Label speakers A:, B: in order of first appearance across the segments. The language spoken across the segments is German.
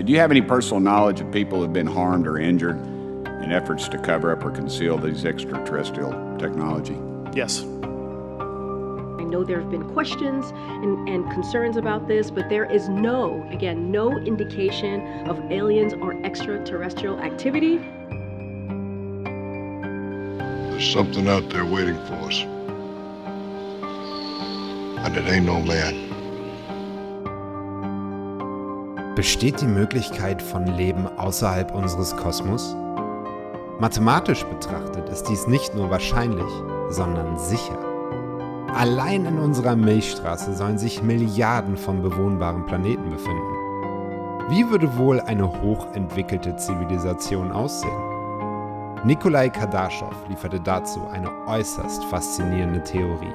A: Did you have any personal knowledge of people who've been harmed or injured in efforts to cover up or conceal these extraterrestrial technology? Yes.
B: I know there have been questions and, and concerns about this, but there is no, again, no indication of aliens or extraterrestrial activity. There's something out there waiting for us.
A: And it ain't no man. Besteht die Möglichkeit von Leben außerhalb unseres Kosmos? Mathematisch betrachtet ist dies nicht nur wahrscheinlich, sondern sicher. Allein in unserer Milchstraße sollen sich Milliarden von bewohnbaren Planeten befinden. Wie würde wohl eine hochentwickelte Zivilisation aussehen? Nikolai Kardaschow lieferte dazu eine äußerst faszinierende Theorie.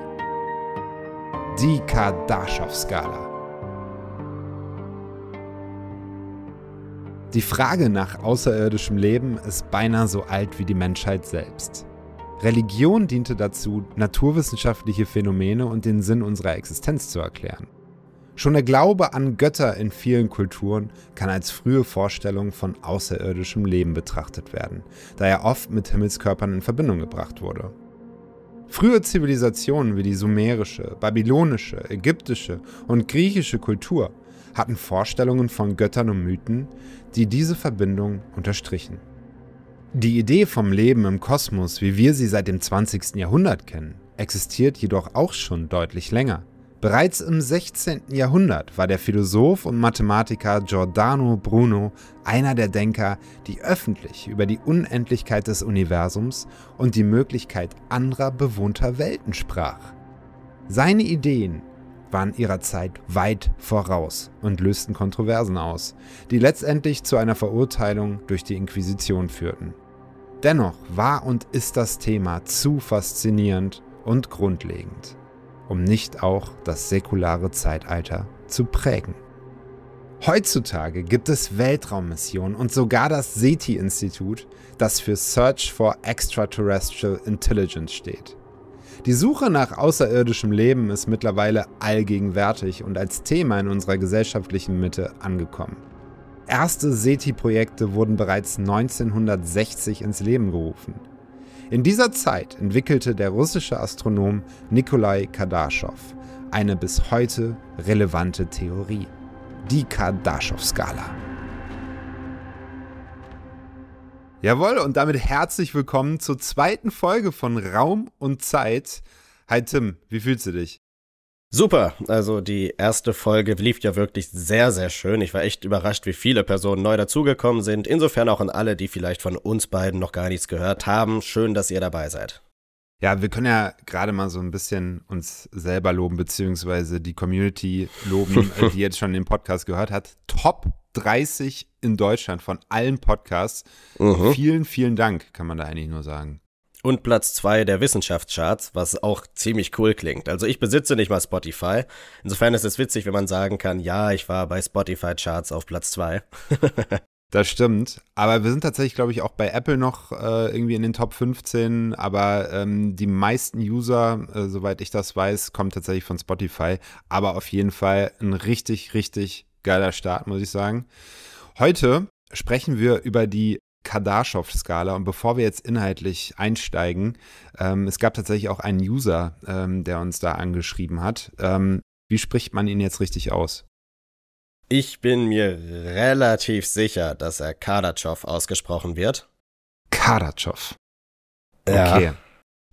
A: Die Kardaschow-Skala Die Frage nach außerirdischem Leben ist beinahe so alt wie die Menschheit selbst. Religion diente dazu, naturwissenschaftliche Phänomene und den Sinn unserer Existenz zu erklären. Schon der Glaube an Götter in vielen Kulturen kann als frühe Vorstellung von außerirdischem Leben betrachtet werden, da er oft mit Himmelskörpern in Verbindung gebracht wurde. Frühe Zivilisationen wie die sumerische, babylonische, ägyptische und griechische Kultur hatten Vorstellungen von Göttern und Mythen, die diese Verbindung unterstrichen. Die Idee vom Leben im Kosmos, wie wir sie seit dem 20. Jahrhundert kennen, existiert jedoch auch schon deutlich länger. Bereits im 16. Jahrhundert war der Philosoph und Mathematiker Giordano Bruno einer der Denker, die öffentlich über die Unendlichkeit des Universums und die Möglichkeit anderer bewohnter Welten sprach. Seine Ideen waren ihrer Zeit weit voraus und lösten Kontroversen aus, die letztendlich zu einer Verurteilung durch die Inquisition führten. Dennoch war und ist das Thema zu faszinierend und grundlegend, um nicht auch das säkulare Zeitalter zu prägen. Heutzutage gibt es Weltraummissionen und sogar das SETI-Institut, das für Search for Extraterrestrial Intelligence steht. Die Suche nach außerirdischem Leben ist mittlerweile allgegenwärtig und als Thema in unserer gesellschaftlichen Mitte angekommen. Erste SETI-Projekte wurden bereits 1960 ins Leben gerufen. In dieser Zeit entwickelte der russische Astronom Nikolai Kardaschow eine bis heute relevante Theorie, die Kardaschow-Skala. Jawohl, und damit herzlich willkommen zur zweiten Folge von Raum und Zeit. Hi Tim, wie fühlst du dich? Super, also die erste Folge lief ja wirklich sehr, sehr schön. Ich war echt überrascht, wie viele
B: Personen neu dazugekommen sind. Insofern auch an alle, die vielleicht von uns beiden noch gar nichts gehört haben.
A: Schön, dass ihr dabei seid. Ja, wir können ja gerade mal so ein bisschen uns selber loben, beziehungsweise die Community loben, die jetzt schon den Podcast gehört hat. Top 30 in Deutschland von allen Podcasts. Mhm. Vielen, vielen Dank, kann man da eigentlich nur sagen. Und Platz 2 der Wissenschaftscharts, was auch ziemlich cool klingt. Also ich besitze nicht mal
B: Spotify. Insofern ist es witzig, wenn man sagen kann, ja, ich war bei Spotify Charts auf Platz 2.
A: Das stimmt. Aber wir sind tatsächlich, glaube ich, auch bei Apple noch äh, irgendwie in den Top 15. Aber ähm, die meisten User, äh, soweit ich das weiß, kommen tatsächlich von Spotify. Aber auf jeden Fall ein richtig, richtig geiler Start, muss ich sagen. Heute sprechen wir über die Kardaschow-Skala. Und bevor wir jetzt inhaltlich einsteigen, ähm, es gab tatsächlich auch einen User, ähm, der uns da angeschrieben hat. Ähm, wie spricht man ihn jetzt richtig aus?
B: Ich bin mir relativ sicher, dass er Kardaschow ausgesprochen wird.
A: Kardaschow. Ja. Okay.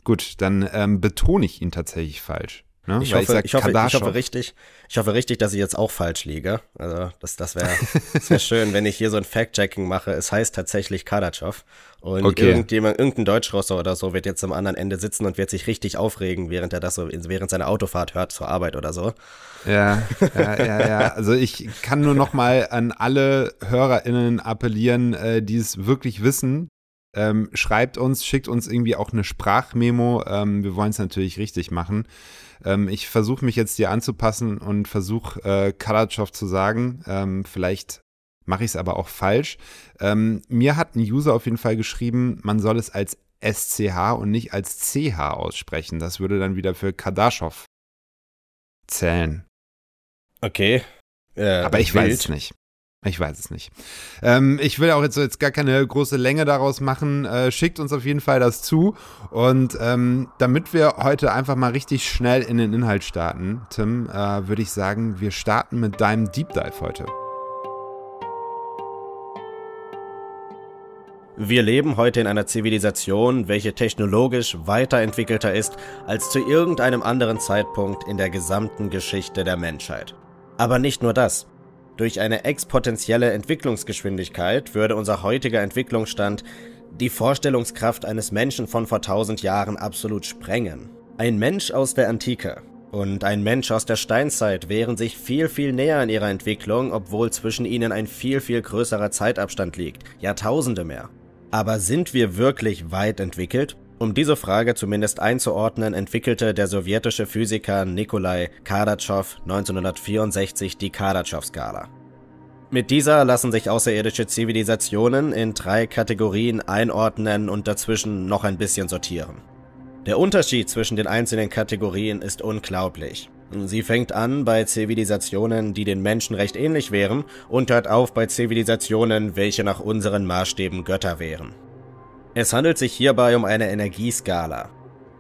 A: Gut, dann ähm, betone ich ihn tatsächlich falsch. Ne? Ich, hoffe, ich, sag, ich, hoffe, ich, hoffe,
B: richtig, ich hoffe richtig, dass ich jetzt auch falsch liege. Also das, das wäre wär schön, wenn ich hier so ein Fact-Checking mache. Es heißt tatsächlich Kadatschow. Und okay. irgendjemand, irgendein Deutschrosser oder so wird jetzt am anderen Ende sitzen und wird sich richtig aufregen, während er das so während seiner Autofahrt hört zur Arbeit
A: oder so. Ja, ja, ja, ja. Also ich kann nur noch mal an alle HörerInnen appellieren, äh, die es wirklich wissen. Ähm, schreibt uns, schickt uns irgendwie auch eine Sprachmemo. Ähm, wir wollen es natürlich richtig machen. Ähm, ich versuche mich jetzt dir anzupassen und versuche äh, Kalatschow zu sagen. Ähm, vielleicht mache ich es aber auch falsch. Ähm, mir hat ein User auf jeden Fall geschrieben, man soll es als SCH und nicht als CH aussprechen. Das würde dann wieder für Kadaschow zählen. Okay. Äh, aber ich weiß es nicht. Ich weiß es nicht. Ähm, ich will auch jetzt, jetzt gar keine große Länge daraus machen. Äh, schickt uns auf jeden Fall das zu. Und ähm, damit wir heute einfach mal richtig schnell in den Inhalt starten, Tim, äh, würde ich sagen, wir starten mit deinem Deep Dive heute.
B: Wir leben heute in einer Zivilisation, welche technologisch weiterentwickelter ist als zu irgendeinem anderen Zeitpunkt in der gesamten Geschichte der Menschheit. Aber nicht nur das. Durch eine exponentielle Entwicklungsgeschwindigkeit würde unser heutiger Entwicklungsstand die Vorstellungskraft eines Menschen von vor tausend Jahren absolut sprengen. Ein Mensch aus der Antike und ein Mensch aus der Steinzeit wären sich viel, viel näher in ihrer Entwicklung, obwohl zwischen ihnen ein viel, viel größerer Zeitabstand liegt, Jahrtausende mehr. Aber sind wir wirklich weit entwickelt? Um diese Frage zumindest einzuordnen, entwickelte der sowjetische Physiker Nikolai Kadatschow 1964 die Kadatschow-Skala. Mit dieser lassen sich außerirdische Zivilisationen in drei Kategorien einordnen und dazwischen noch ein bisschen sortieren. Der Unterschied zwischen den einzelnen Kategorien ist unglaublich. Sie fängt an bei Zivilisationen, die den Menschen recht ähnlich wären, und hört auf bei Zivilisationen, welche nach unseren Maßstäben Götter wären. Es handelt sich hierbei um eine Energieskala.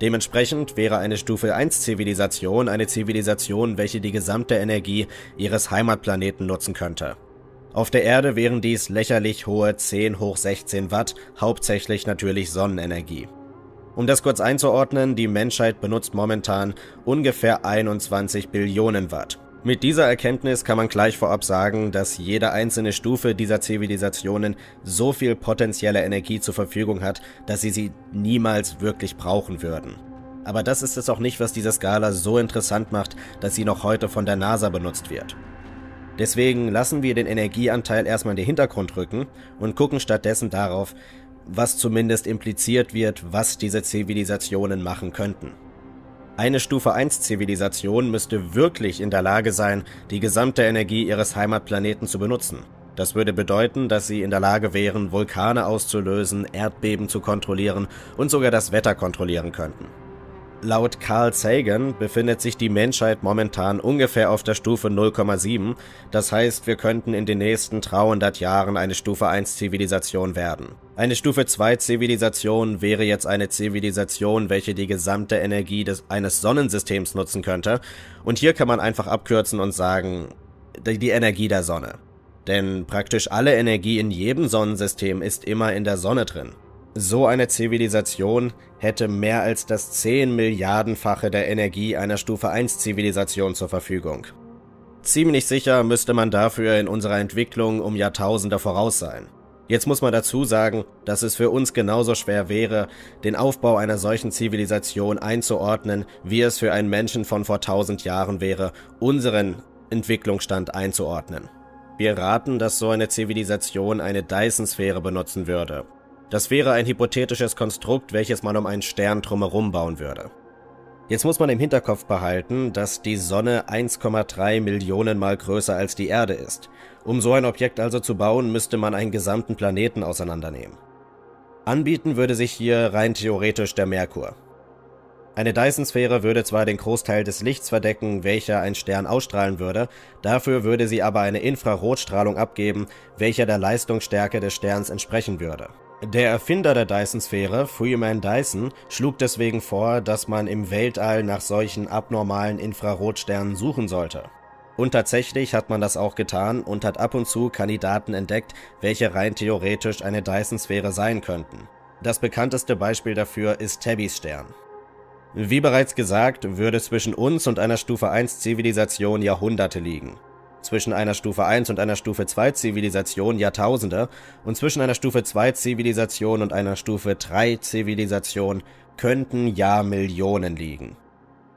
B: Dementsprechend wäre eine Stufe 1 Zivilisation eine Zivilisation, welche die gesamte Energie ihres Heimatplaneten nutzen könnte. Auf der Erde wären dies lächerlich hohe 10 hoch 16 Watt, hauptsächlich natürlich Sonnenenergie. Um das kurz einzuordnen, die Menschheit benutzt momentan ungefähr 21 Billionen Watt. Mit dieser Erkenntnis kann man gleich vorab sagen, dass jede einzelne Stufe dieser Zivilisationen so viel potenzielle Energie zur Verfügung hat, dass sie sie niemals wirklich brauchen würden. Aber das ist es auch nicht, was diese Skala so interessant macht, dass sie noch heute von der NASA benutzt wird. Deswegen lassen wir den Energieanteil erstmal in den Hintergrund rücken und gucken stattdessen darauf, was zumindest impliziert wird, was diese Zivilisationen machen könnten. Eine Stufe 1 Zivilisation müsste wirklich in der Lage sein, die gesamte Energie ihres Heimatplaneten zu benutzen. Das würde bedeuten, dass sie in der Lage wären, Vulkane auszulösen, Erdbeben zu kontrollieren und sogar das Wetter kontrollieren könnten. Laut Carl Sagan befindet sich die Menschheit momentan ungefähr auf der Stufe 0,7, das heißt, wir könnten in den nächsten 300 Jahren eine Stufe 1 Zivilisation werden. Eine Stufe 2 Zivilisation wäre jetzt eine Zivilisation, welche die gesamte Energie des, eines Sonnensystems nutzen könnte, und hier kann man einfach abkürzen und sagen, die, die Energie der Sonne. Denn praktisch alle Energie in jedem Sonnensystem ist immer in der Sonne drin. So eine Zivilisation hätte mehr als das 10 Milliardenfache der Energie einer Stufe 1 Zivilisation zur Verfügung. Ziemlich sicher müsste man dafür in unserer Entwicklung um Jahrtausende voraus sein. Jetzt muss man dazu sagen, dass es für uns genauso schwer wäre, den Aufbau einer solchen Zivilisation einzuordnen, wie es für einen Menschen von vor 1000 Jahren wäre, unseren Entwicklungsstand einzuordnen. Wir raten, dass so eine Zivilisation eine Dyson-Sphäre benutzen würde, das wäre ein hypothetisches Konstrukt, welches man um einen Stern drumherum bauen würde. Jetzt muss man im Hinterkopf behalten, dass die Sonne 1,3 Millionen mal größer als die Erde ist. Um so ein Objekt also zu bauen, müsste man einen gesamten Planeten auseinandernehmen. Anbieten würde sich hier rein theoretisch der Merkur. Eine Dyson-Sphäre würde zwar den Großteil des Lichts verdecken, welcher ein Stern ausstrahlen würde, dafür würde sie aber eine Infrarotstrahlung abgeben, welcher der Leistungsstärke des Sterns entsprechen würde. Der Erfinder der Dyson-Sphäre, Freeman Dyson, schlug deswegen vor, dass man im Weltall nach solchen abnormalen Infrarotsternen suchen sollte. Und tatsächlich hat man das auch getan und hat ab und zu Kandidaten entdeckt, welche rein theoretisch eine Dyson-Sphäre sein könnten. Das bekannteste Beispiel dafür ist Tabbys Stern. Wie bereits gesagt, würde zwischen uns und einer Stufe 1 Zivilisation Jahrhunderte liegen zwischen einer Stufe 1 und einer Stufe 2 Zivilisation Jahrtausende und zwischen einer Stufe 2 Zivilisation und einer Stufe 3 Zivilisation könnten Jahrmillionen liegen.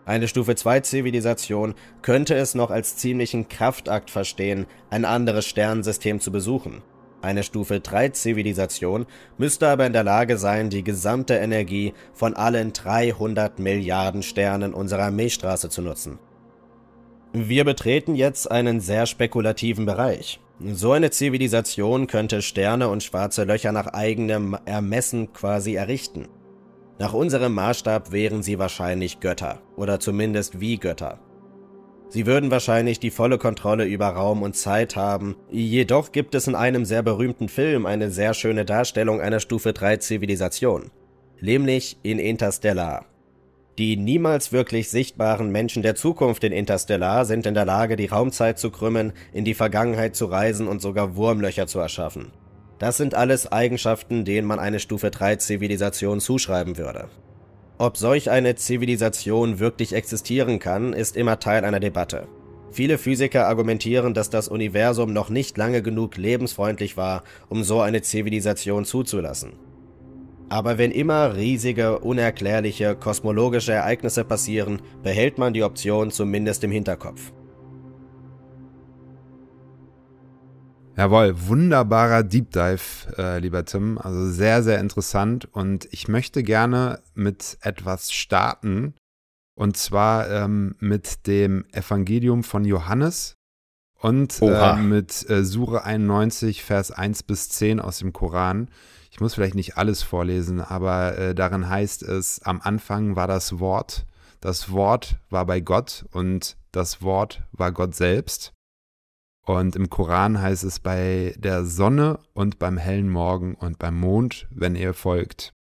B: Eine Stufe 2 Zivilisation könnte es noch als ziemlichen Kraftakt verstehen, ein anderes Sternensystem zu besuchen. Eine Stufe 3 Zivilisation müsste aber in der Lage sein, die gesamte Energie von allen 300 Milliarden Sternen unserer Milchstraße zu nutzen. Wir betreten jetzt einen sehr spekulativen Bereich. So eine Zivilisation könnte Sterne und schwarze Löcher nach eigenem Ermessen quasi errichten. Nach unserem Maßstab wären sie wahrscheinlich Götter, oder zumindest wie Götter. Sie würden wahrscheinlich die volle Kontrolle über Raum und Zeit haben, jedoch gibt es in einem sehr berühmten Film eine sehr schöne Darstellung einer Stufe 3 Zivilisation, nämlich in Interstellar die niemals wirklich sichtbaren Menschen der Zukunft in Interstellar sind in der Lage, die Raumzeit zu krümmen, in die Vergangenheit zu reisen und sogar Wurmlöcher zu erschaffen. Das sind alles Eigenschaften, denen man eine Stufe 3 Zivilisation zuschreiben würde. Ob solch eine Zivilisation wirklich existieren kann, ist immer Teil einer Debatte. Viele Physiker argumentieren, dass das Universum noch nicht lange genug lebensfreundlich war, um so eine Zivilisation zuzulassen. Aber wenn immer riesige, unerklärliche, kosmologische Ereignisse passieren, behält man die Option zumindest im
A: Hinterkopf. Jawohl, wunderbarer Deep Dive, äh, lieber Tim. Also sehr, sehr interessant. Und ich möchte gerne mit etwas starten. Und zwar ähm, mit dem Evangelium von Johannes und äh, mit äh, Sure 91, Vers 1 bis 10 aus dem Koran ich muss vielleicht nicht alles vorlesen, aber äh, darin heißt es, am Anfang war das Wort, das Wort war bei Gott und das Wort war Gott selbst. Und im Koran heißt es bei der Sonne und beim hellen Morgen und beim Mond, wenn ihr folgt,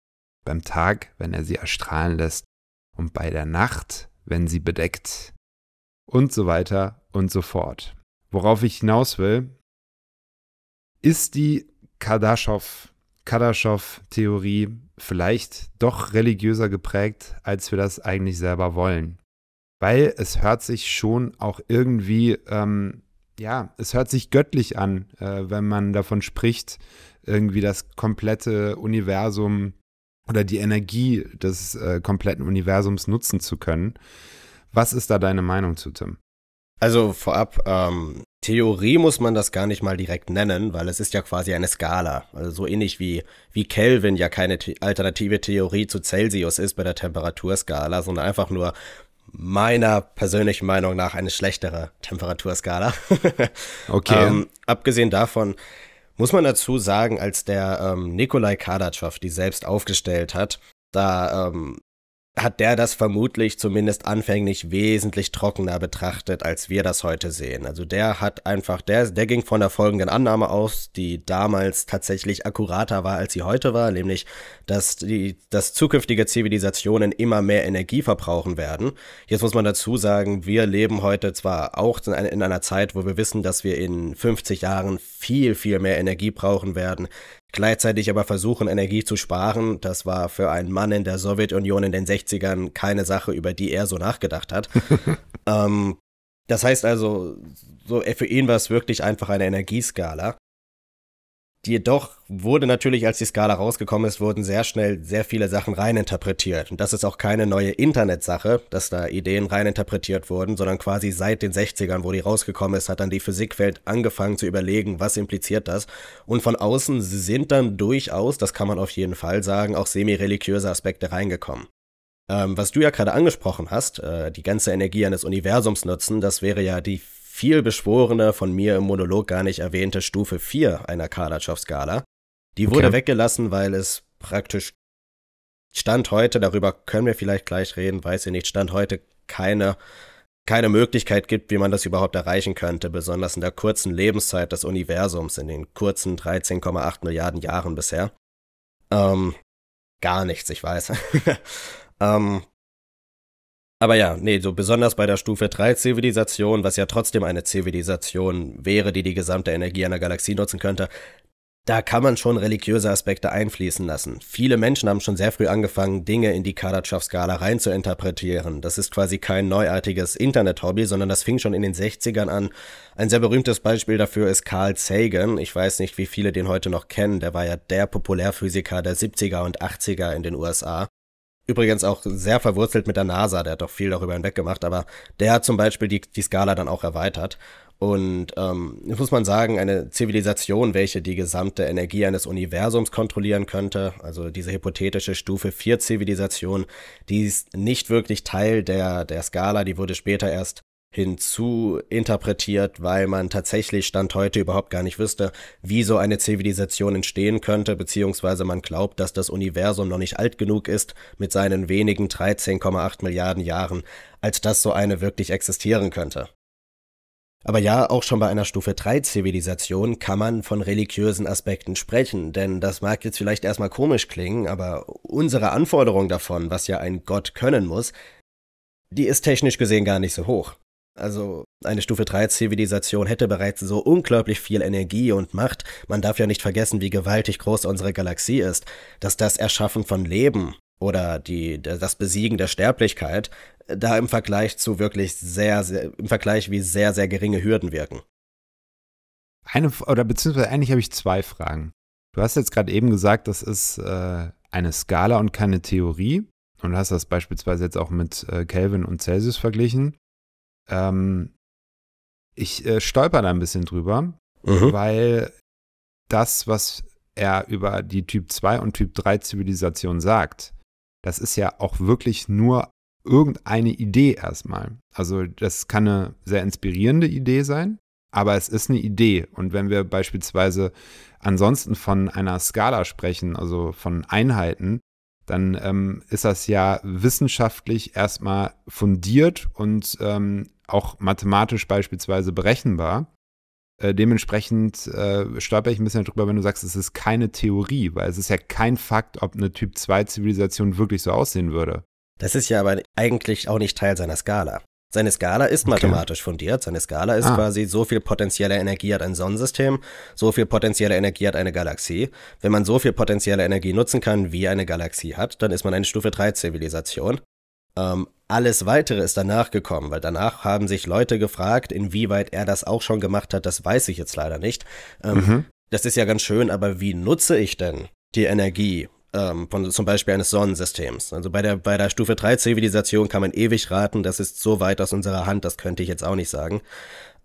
A: beim Tag, wenn er sie erstrahlen lässt und bei der Nacht, wenn sie bedeckt und so weiter und so fort. Worauf ich hinaus will, ist die Kardaschow Kadaschow-Theorie vielleicht doch religiöser geprägt, als wir das eigentlich selber wollen. Weil es hört sich schon auch irgendwie, ähm, ja, es hört sich göttlich an, äh, wenn man davon spricht, irgendwie das komplette Universum oder die Energie des äh, kompletten Universums nutzen zu können. Was ist da deine Meinung zu, Tim?
B: Also vorab, ähm, Theorie muss man das gar nicht mal direkt nennen, weil es ist ja quasi eine Skala. Also so ähnlich wie, wie Kelvin ja keine The alternative Theorie zu Celsius ist bei der Temperaturskala, sondern einfach nur meiner persönlichen Meinung nach eine schlechtere Temperaturskala. okay. ähm, abgesehen davon muss man dazu sagen, als der ähm, Nikolai Kadatschov die selbst aufgestellt hat, da ähm, hat der das vermutlich zumindest anfänglich wesentlich trockener betrachtet, als wir das heute sehen. Also der hat einfach, der, der ging von der folgenden Annahme aus, die damals tatsächlich akkurater war, als sie heute war, nämlich, dass die, dass zukünftige Zivilisationen immer mehr Energie verbrauchen werden. Jetzt muss man dazu sagen, wir leben heute zwar auch in, einer Zeit, wo wir wissen, dass wir in 50 Jahren viel, viel mehr Energie brauchen werden, Gleichzeitig aber versuchen, Energie zu sparen, das war für einen Mann in der Sowjetunion in den 60ern keine Sache, über die er so nachgedacht hat. ähm, das heißt also, so, für ihn war es wirklich einfach eine Energieskala. Jedoch wurde natürlich, als die Skala rausgekommen ist, wurden sehr schnell sehr viele Sachen reininterpretiert. Und das ist auch keine neue Internetsache, dass da Ideen reininterpretiert wurden, sondern quasi seit den 60ern, wo die rausgekommen ist, hat dann die Physikwelt angefangen zu überlegen, was impliziert das. Und von außen sind dann durchaus, das kann man auf jeden Fall sagen, auch semi-religiöse Aspekte reingekommen. Ähm, was du ja gerade angesprochen hast, äh, die ganze Energie eines Universums nutzen, das wäre ja die viel beschworene, von mir im Monolog gar nicht erwähnte Stufe 4 einer Kardatschow-Skala. Die wurde okay. weggelassen, weil es praktisch Stand heute, darüber können wir vielleicht gleich reden, weiß ich nicht, Stand heute keine, keine Möglichkeit gibt, wie man das überhaupt erreichen könnte, besonders in der kurzen Lebenszeit des Universums, in den kurzen 13,8 Milliarden Jahren bisher. Ähm, gar nichts, ich weiß. ähm, aber ja, nee, so besonders bei der Stufe 3 Zivilisation, was ja trotzdem eine Zivilisation wäre, die die gesamte Energie einer Galaxie nutzen könnte, da kann man schon religiöse Aspekte einfließen lassen. Viele Menschen haben schon sehr früh angefangen, Dinge in die Kadatschew-Skala rein Das ist quasi kein neuartiges Internet-Hobby, sondern das fing schon in den 60ern an. Ein sehr berühmtes Beispiel dafür ist Carl Sagan. Ich weiß nicht, wie viele den heute noch kennen. Der war ja der Populärphysiker der 70er und 80er in den USA. Übrigens auch sehr verwurzelt mit der NASA, der hat doch viel darüber hinweg gemacht, aber der hat zum Beispiel die, die Skala dann auch erweitert. Und ähm, muss man sagen, eine Zivilisation, welche die gesamte Energie eines Universums kontrollieren könnte, also diese hypothetische Stufe 4 Zivilisation, die ist nicht wirklich Teil der, der Skala, die wurde später erst hinzu interpretiert, weil man tatsächlich Stand heute überhaupt gar nicht wüsste, wie so eine Zivilisation entstehen könnte, beziehungsweise man glaubt, dass das Universum noch nicht alt genug ist mit seinen wenigen 13,8 Milliarden Jahren, als dass so eine wirklich existieren könnte. Aber ja, auch schon bei einer Stufe 3 Zivilisation kann man von religiösen Aspekten sprechen, denn das mag jetzt vielleicht erstmal komisch klingen, aber unsere Anforderung davon, was ja ein Gott können muss, die ist technisch gesehen gar nicht so hoch. Also eine Stufe 3 Zivilisation hätte bereits so unglaublich viel Energie und Macht, man darf ja nicht vergessen, wie gewaltig groß unsere Galaxie ist, dass das Erschaffen von Leben oder die, das Besiegen der Sterblichkeit äh, da im Vergleich zu wirklich sehr, sehr im Vergleich wie sehr, sehr geringe Hürden wirken.
A: Eine, oder beziehungsweise eigentlich habe ich zwei Fragen. Du hast jetzt gerade eben gesagt, das ist äh, eine Skala und keine Theorie. Und du hast das beispielsweise jetzt auch mit äh, Kelvin und Celsius verglichen ähm, ich äh, stolper da ein bisschen drüber, mhm. weil das, was er über die Typ 2 und Typ 3 Zivilisation sagt, das ist ja auch wirklich nur irgendeine Idee erstmal. Also das kann eine sehr inspirierende Idee sein, aber es ist eine Idee. Und wenn wir beispielsweise ansonsten von einer Skala sprechen, also von Einheiten, dann ähm, ist das ja wissenschaftlich erstmal fundiert und ähm, auch mathematisch beispielsweise berechenbar. Äh, dementsprechend äh, stolper ich ein bisschen drüber, wenn du sagst, es ist keine Theorie, weil es ist ja kein Fakt, ob eine Typ-2-Zivilisation wirklich so aussehen würde. Das ist ja aber eigentlich auch nicht Teil seiner Skala. Seine Skala ist mathematisch
B: fundiert. Seine Skala ist ah. quasi, so viel potenzielle Energie hat ein Sonnensystem, so viel potenzielle Energie hat eine Galaxie. Wenn man so viel potenzielle Energie nutzen kann, wie eine Galaxie hat, dann ist man eine Stufe 3 Zivilisation. Ähm, alles weitere ist danach gekommen, weil danach haben sich Leute gefragt, inwieweit er das auch schon gemacht hat, das weiß ich jetzt leider nicht. Ähm, mhm. Das ist ja ganz schön, aber wie nutze ich denn die Energie ähm, von zum Beispiel eines Sonnensystems. Also bei der, bei der Stufe 3 Zivilisation kann man ewig raten, das ist so weit aus unserer Hand, das könnte ich jetzt auch nicht sagen.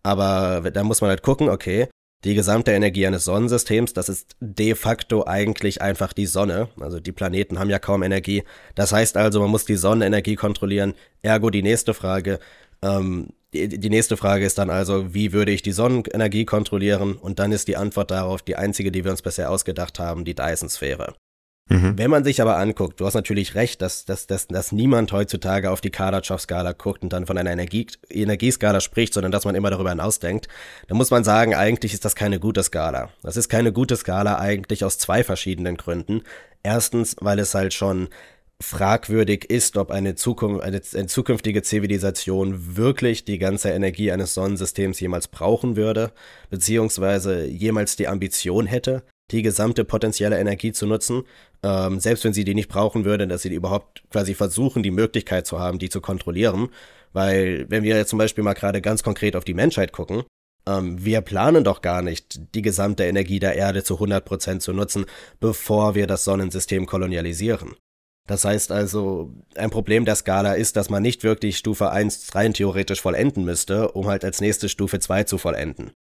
B: Aber da muss man halt gucken, okay, die gesamte Energie eines Sonnensystems, das ist de facto eigentlich einfach die Sonne. Also die Planeten haben ja kaum Energie. Das heißt also, man muss die Sonnenenergie kontrollieren. Ergo die nächste Frage. Ähm, die, die nächste Frage ist dann also, wie würde ich die Sonnenenergie kontrollieren? Und dann ist die Antwort darauf die einzige, die wir uns bisher ausgedacht haben, die Dyson-Sphäre. Mhm. Wenn man sich aber anguckt, du hast natürlich recht, dass, dass, dass, dass niemand heutzutage auf die Kardatschow-Skala guckt und dann von einer Energie, Energieskala spricht, sondern dass man immer darüber hinausdenkt, dann muss man sagen, eigentlich ist das keine gute Skala. Das ist keine gute Skala eigentlich aus zwei verschiedenen Gründen. Erstens, weil es halt schon fragwürdig ist, ob eine, Zukunft, eine, eine, zukünftige Zivilisation wirklich die ganze Energie eines Sonnensystems jemals brauchen würde, beziehungsweise jemals die Ambition hätte die gesamte potenzielle Energie zu nutzen, ähm, selbst wenn sie die nicht brauchen würden, dass sie die überhaupt quasi versuchen, die Möglichkeit zu haben, die zu kontrollieren. Weil wenn wir jetzt zum Beispiel mal gerade ganz konkret auf die Menschheit gucken, ähm, wir planen doch gar nicht, die gesamte Energie der Erde zu 100% zu nutzen, bevor wir das Sonnensystem kolonialisieren. Das heißt also, ein Problem der Skala ist, dass man nicht wirklich Stufe 1 rein theoretisch vollenden müsste, um halt als nächste Stufe 2 zu vollenden.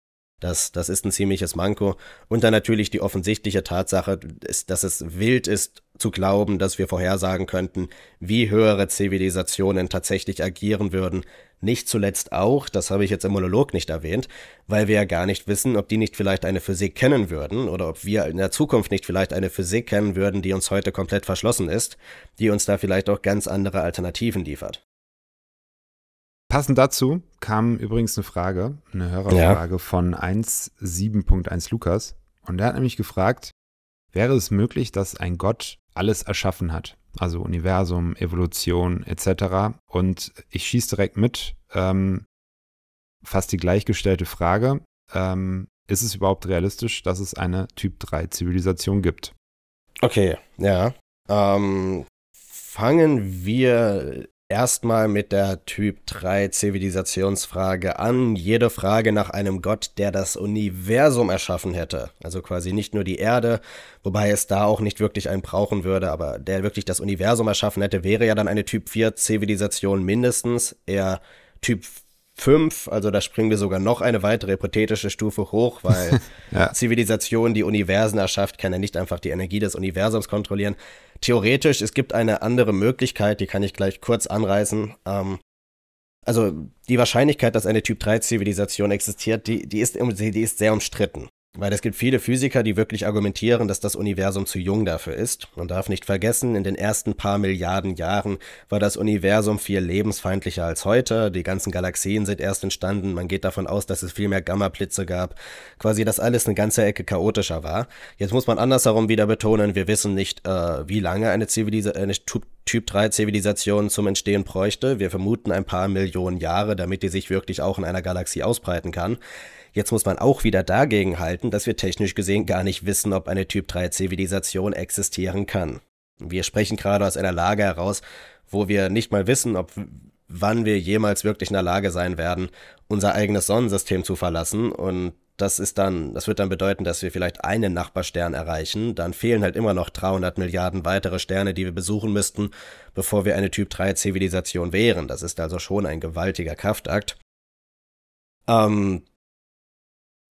B: Das, das ist ein ziemliches Manko. Und dann natürlich die offensichtliche Tatsache, dass es wild ist zu glauben, dass wir vorhersagen könnten, wie höhere Zivilisationen tatsächlich agieren würden. Nicht zuletzt auch, das habe ich jetzt im Monolog nicht erwähnt, weil wir ja gar nicht wissen, ob die nicht vielleicht eine Physik kennen würden oder ob wir in der Zukunft nicht vielleicht eine Physik kennen würden, die uns heute komplett verschlossen ist, die uns da vielleicht
A: auch ganz andere Alternativen liefert. Passend dazu kam übrigens eine Frage, eine Hörerfrage ja. von 17.1 Lukas. Und der hat nämlich gefragt, wäre es möglich, dass ein Gott alles erschaffen hat? Also Universum, Evolution etc. Und ich schieße direkt mit, ähm, fast die gleichgestellte Frage, ähm, ist es überhaupt realistisch, dass es eine Typ-3-Zivilisation gibt? Okay, ja. Ähm, fangen
B: wir erstmal mit der Typ 3 Zivilisationsfrage an. Jede Frage nach einem Gott, der das Universum erschaffen hätte. Also quasi nicht nur die Erde, wobei es da auch nicht wirklich einen brauchen würde, aber der wirklich das Universum erschaffen hätte, wäre ja dann eine Typ 4 Zivilisation mindestens, eher Typ 5, also da springen wir sogar noch eine weitere hypothetische Stufe hoch, weil ja. Zivilisation, die Universen erschafft, kann ja nicht einfach die Energie des Universums kontrollieren theoretisch, es gibt eine andere Möglichkeit, die kann ich gleich kurz anreißen. Ähm, also die Wahrscheinlichkeit, dass eine Typ-3-Zivilisation existiert, die, die, ist, die ist sehr umstritten. Weil es gibt viele Physiker, die wirklich argumentieren, dass das Universum zu jung dafür ist. Man darf nicht vergessen, in den ersten paar Milliarden Jahren war das Universum viel lebensfeindlicher als heute. Die ganzen Galaxien sind erst entstanden. Man geht davon aus, dass es viel mehr Gammablitze gab. Quasi, dass alles eine ganze Ecke chaotischer war. Jetzt muss man andersherum wieder betonen, wir wissen nicht, äh, wie lange eine, Zivilis eine Typ 3 Zivilisation zum Entstehen bräuchte. Wir vermuten ein paar Millionen Jahre, damit die sich wirklich auch in einer Galaxie ausbreiten kann. Jetzt muss man auch wieder dagegen halten, dass wir technisch gesehen gar nicht wissen, ob eine Typ-3-Zivilisation existieren kann. Wir sprechen gerade aus einer Lage heraus, wo wir nicht mal wissen, ob wann wir jemals wirklich in der Lage sein werden, unser eigenes Sonnensystem zu verlassen und das ist dann, das wird dann bedeuten, dass wir vielleicht einen Nachbarstern erreichen. Dann fehlen halt immer noch 300 Milliarden weitere Sterne, die wir besuchen müssten, bevor wir eine Typ 3 Zivilisation wären. Das ist also schon ein gewaltiger Kraftakt. Ähm,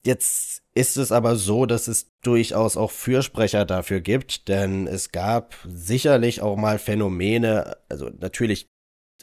B: Jetzt ist es aber so, dass es durchaus auch Fürsprecher dafür gibt, denn es gab sicherlich auch mal Phänomene, also natürlich,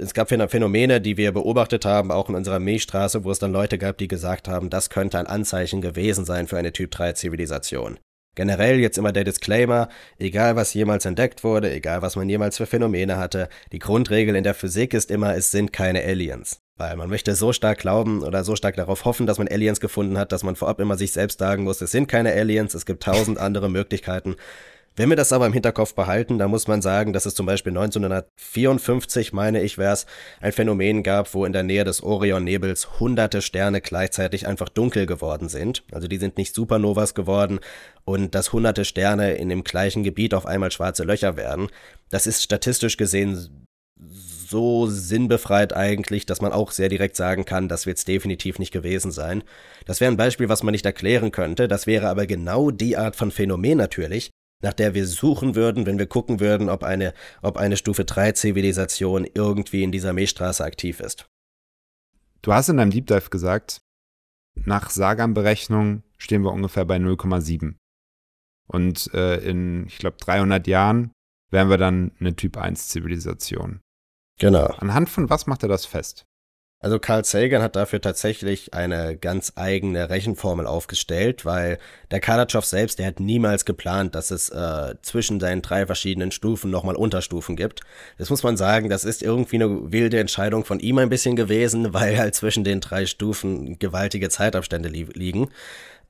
B: es gab Phänomene, die wir beobachtet haben, auch in unserer Milchstraße, wo es dann Leute gab, die gesagt haben, das könnte ein Anzeichen gewesen sein für eine Typ-3-Zivilisation. Generell jetzt immer der Disclaimer, egal was jemals entdeckt wurde, egal was man jemals für Phänomene hatte, die Grundregel in der Physik ist immer, es sind keine Aliens weil man möchte so stark glauben oder so stark darauf hoffen, dass man Aliens gefunden hat, dass man vorab immer sich selbst sagen muss, es sind keine Aliens, es gibt tausend andere Möglichkeiten. Wenn wir das aber im Hinterkopf behalten, dann muss man sagen, dass es zum Beispiel 1954, meine ich, wäre es ein Phänomen gab, wo in der Nähe des Orion-Nebels hunderte Sterne gleichzeitig einfach dunkel geworden sind. Also die sind nicht Supernovas geworden und dass hunderte Sterne in dem gleichen Gebiet auf einmal schwarze Löcher werden. Das ist statistisch gesehen so sinnbefreit eigentlich, dass man auch sehr direkt sagen kann, das wird es definitiv nicht gewesen sein. Das wäre ein Beispiel, was man nicht erklären könnte, das wäre aber genau die Art von Phänomen natürlich, nach der wir suchen würden, wenn wir gucken würden, ob eine, ob eine Stufe 3
A: Zivilisation irgendwie in dieser Milchstraße aktiv ist. Du hast in deinem Deep Dive gesagt, nach Sagan-Berechnung stehen wir ungefähr bei 0,7. Und äh, in, ich glaube, 300 Jahren wären wir dann eine Typ 1 Zivilisation. Genau. Anhand von was macht er das fest? Also Carl Sagan hat dafür tatsächlich
B: eine ganz eigene Rechenformel aufgestellt, weil der Kadatschow selbst, der hat niemals geplant, dass es äh, zwischen seinen drei verschiedenen Stufen nochmal Unterstufen gibt. Das muss man sagen, das ist irgendwie eine wilde Entscheidung von ihm ein bisschen gewesen, weil halt zwischen den drei Stufen gewaltige Zeitabstände li liegen.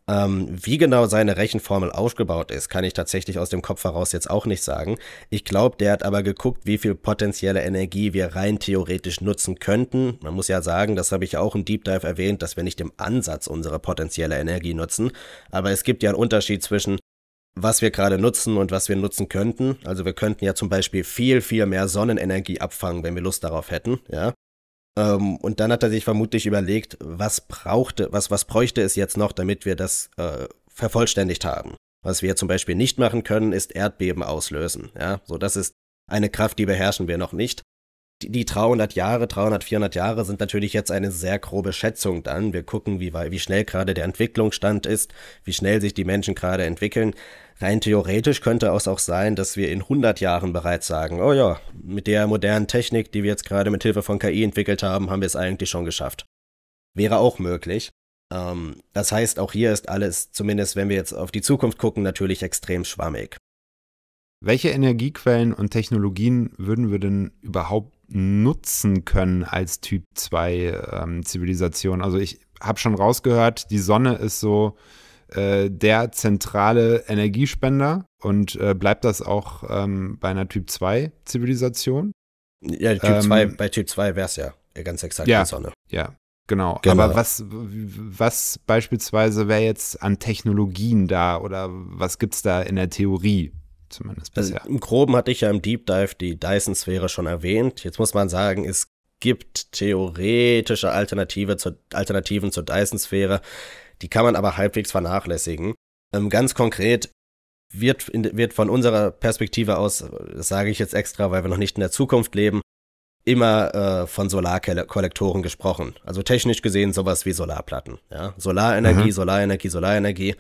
B: Ähm, wie genau seine Rechenformel aufgebaut ist, kann ich tatsächlich aus dem Kopf heraus jetzt auch nicht sagen. Ich glaube, der hat aber geguckt, wie viel potenzielle Energie wir rein theoretisch nutzen könnten. Man muss ja sagen, das habe ich auch im Deep Dive erwähnt, dass wir nicht im Ansatz unsere potenzielle Energie nutzen. Aber es gibt ja einen Unterschied zwischen was wir gerade nutzen und was wir nutzen könnten. Also wir könnten ja zum Beispiel viel, viel mehr Sonnenenergie abfangen, wenn wir Lust darauf hätten, ja. Ähm, und dann hat er sich vermutlich überlegt, was brauchte, was, was bräuchte es jetzt noch, damit wir das äh, vervollständigt haben. Was wir zum Beispiel nicht machen können, ist Erdbeben auslösen. Ja, so das ist eine Kraft, die beherrschen wir noch nicht die 300 Jahre, 300, 400 Jahre sind natürlich jetzt eine sehr grobe Schätzung dann. Wir gucken, wie, wie schnell gerade der Entwicklungsstand ist, wie schnell sich die Menschen gerade entwickeln. Rein theoretisch könnte es auch sein, dass wir in 100 Jahren bereits sagen, oh ja, mit der modernen Technik, die wir jetzt gerade mit Hilfe von KI entwickelt haben, haben wir es eigentlich schon geschafft. Wäre auch möglich. Ähm, das heißt, auch hier ist alles, zumindest wenn wir jetzt auf die Zukunft gucken, natürlich extrem schwammig.
A: Welche Energiequellen und Technologien würden wir denn überhaupt nutzen können als Typ 2 ähm, Zivilisation. Also ich habe schon rausgehört, die Sonne ist so äh, der zentrale Energiespender und äh, bleibt das auch ähm, bei einer Typ 2 Zivilisation? Ja, Typ ähm, 2,
B: bei Typ 2 wäre es ja ganz exakt ja, die Sonne. Ja, Genau. genau. Aber was, was
A: beispielsweise wäre jetzt an Technologien da oder was gibt es da in der Theorie? zumindest also bisher. Also Im Groben hatte ich ja im Deep Dive die Dyson-Sphäre schon
B: erwähnt. Jetzt muss man sagen, es gibt theoretische Alternative zu, Alternativen zur Dyson-Sphäre. Die kann man aber halbwegs vernachlässigen. Ähm, ganz konkret wird, in, wird von unserer Perspektive aus, das sage ich jetzt extra, weil wir noch nicht in der Zukunft leben, immer äh, von Solarkollektoren gesprochen. Also technisch gesehen sowas wie Solarplatten. Ja? Solarenergie, mhm. Solarenergie, Solarenergie,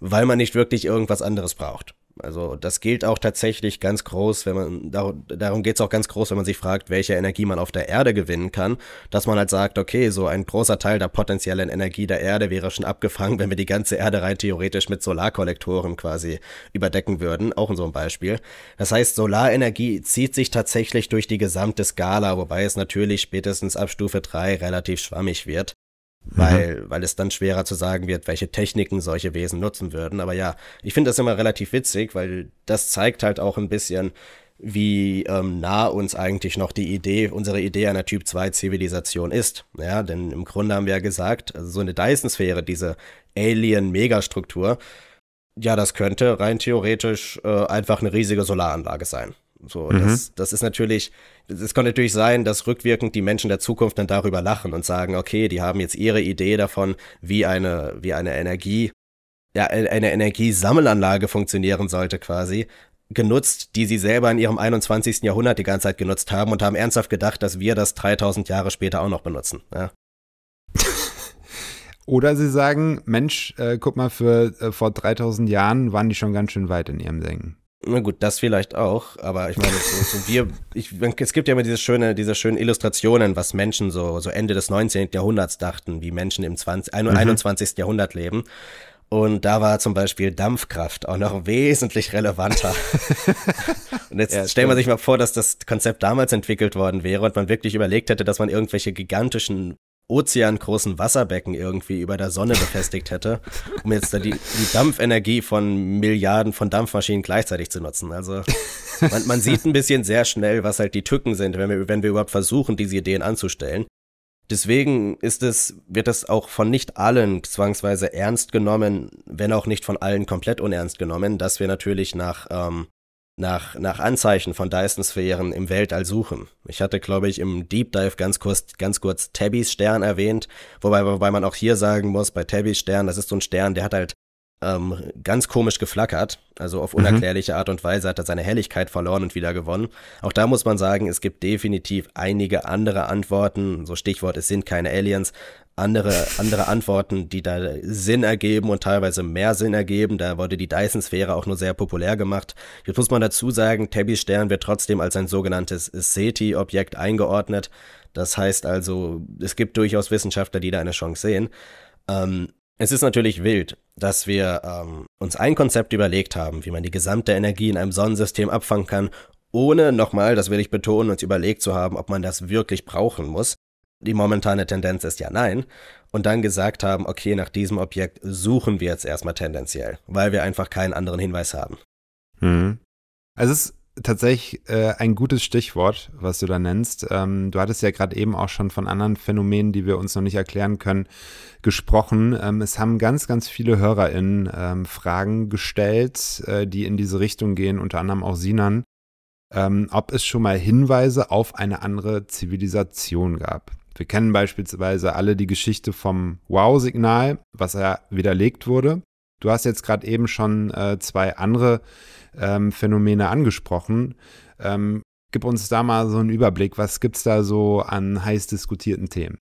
B: weil man nicht wirklich irgendwas anderes braucht. Also das gilt auch tatsächlich ganz groß, wenn man, darum geht es auch ganz groß, wenn man sich fragt, welche Energie man auf der Erde gewinnen kann, dass man halt sagt, okay, so ein großer Teil der potenziellen Energie der Erde wäre schon abgefangen, wenn wir die ganze Erde rein theoretisch mit Solarkollektoren quasi überdecken würden, auch in so einem Beispiel. Das heißt, Solarenergie zieht sich tatsächlich durch die gesamte Skala, wobei es natürlich spätestens ab Stufe 3 relativ schwammig wird. Mhm. weil, mhm. weil es dann schwerer zu sagen wird, welche Techniken solche Wesen nutzen würden. Aber ja, ich finde das immer relativ witzig, weil das zeigt halt auch ein bisschen, wie ähm, nah uns eigentlich noch die Idee, unsere Idee einer Typ 2 Zivilisation ist. Ja, denn im Grunde haben wir ja gesagt, also so eine Dyson-Sphäre, diese Alien-Megastruktur, ja, das könnte rein theoretisch äh, einfach eine riesige Solaranlage sein. So, mhm. das, das ist natürlich es kann natürlich sein, dass rückwirkend die Menschen der Zukunft dann darüber lachen und sagen, okay, die haben jetzt ihre Idee davon, wie eine, wie eine Energie, ja, eine Energiesammelanlage funktionieren sollte quasi, genutzt, die sie selber in ihrem 21. Jahrhundert die ganze Zeit genutzt haben und haben ernsthaft gedacht, dass wir das 3000 Jahre später auch noch benutzen. Ja.
A: Oder sie sagen, Mensch, äh, guck mal, für, äh, vor 3000 Jahren waren die schon ganz schön weit in ihrem Denken. Na gut, das vielleicht auch, aber ich meine, so, so wir, ich, es gibt
B: ja immer diese, schöne, diese schönen Illustrationen, was Menschen so, so Ende des 19. Jahrhunderts dachten, wie Menschen im 20, 21. Mhm. Jahrhundert leben. Und da war zum Beispiel Dampfkraft auch noch wesentlich relevanter. und jetzt ja, stellt man sich mal vor, dass das Konzept damals entwickelt worden wäre und man wirklich überlegt hätte, dass man irgendwelche gigantischen ozeangroßen Wasserbecken irgendwie über der Sonne befestigt hätte, um jetzt da die, die Dampfenergie von Milliarden von Dampfmaschinen gleichzeitig zu nutzen. Also man, man, sieht ein bisschen sehr schnell, was halt die Tücken sind, wenn wir, wenn wir überhaupt versuchen, diese Ideen anzustellen. Deswegen ist es, wird das auch von nicht allen zwangsweise ernst genommen, wenn auch nicht von allen komplett unernst genommen, dass wir natürlich nach ähm, nach, nach Anzeichen von Dyson-Sphären im Weltall suchen. Ich hatte, glaube ich, im Deep Dive ganz kurz, ganz kurz Tabbys Stern erwähnt, wobei, wobei man auch hier sagen muss, bei Tabbys Stern, das ist so ein Stern, der hat halt ähm, ganz komisch geflackert, also auf mhm. unerklärliche Art und Weise hat er seine Helligkeit verloren und wieder gewonnen. Auch da muss man sagen, es gibt definitiv einige andere Antworten, so Stichwort, es sind keine Aliens, andere, andere Antworten, die da Sinn ergeben und teilweise mehr Sinn ergeben. Da wurde die Dyson-Sphäre auch nur sehr populär gemacht. Jetzt muss man dazu sagen, Tabby Stern wird trotzdem als ein sogenanntes SETI-Objekt eingeordnet. Das heißt also, es gibt durchaus Wissenschaftler, die da eine Chance sehen. Ähm, es ist natürlich wild, dass wir ähm, uns ein Konzept überlegt haben, wie man die gesamte Energie in einem Sonnensystem abfangen kann, ohne nochmal, das will ich betonen, uns überlegt zu haben, ob man das wirklich brauchen muss die momentane Tendenz ist ja nein, und dann gesagt haben, okay, nach diesem Objekt suchen wir jetzt erstmal tendenziell, weil wir einfach keinen anderen Hinweis
A: haben. Mhm. Also es ist tatsächlich äh, ein gutes Stichwort, was du da nennst. Ähm, du hattest ja gerade eben auch schon von anderen Phänomenen, die wir uns noch nicht erklären können, gesprochen. Ähm, es haben ganz, ganz viele HörerInnen ähm, Fragen gestellt, äh, die in diese Richtung gehen, unter anderem auch Sinan, ähm, ob es schon mal Hinweise auf eine andere Zivilisation gab. Wir kennen beispielsweise alle die Geschichte vom Wow-Signal, was ja widerlegt wurde. Du hast jetzt gerade eben schon äh, zwei andere ähm, Phänomene angesprochen. Ähm, gib uns da mal so einen Überblick. Was gibt es da so an heiß diskutierten Themen?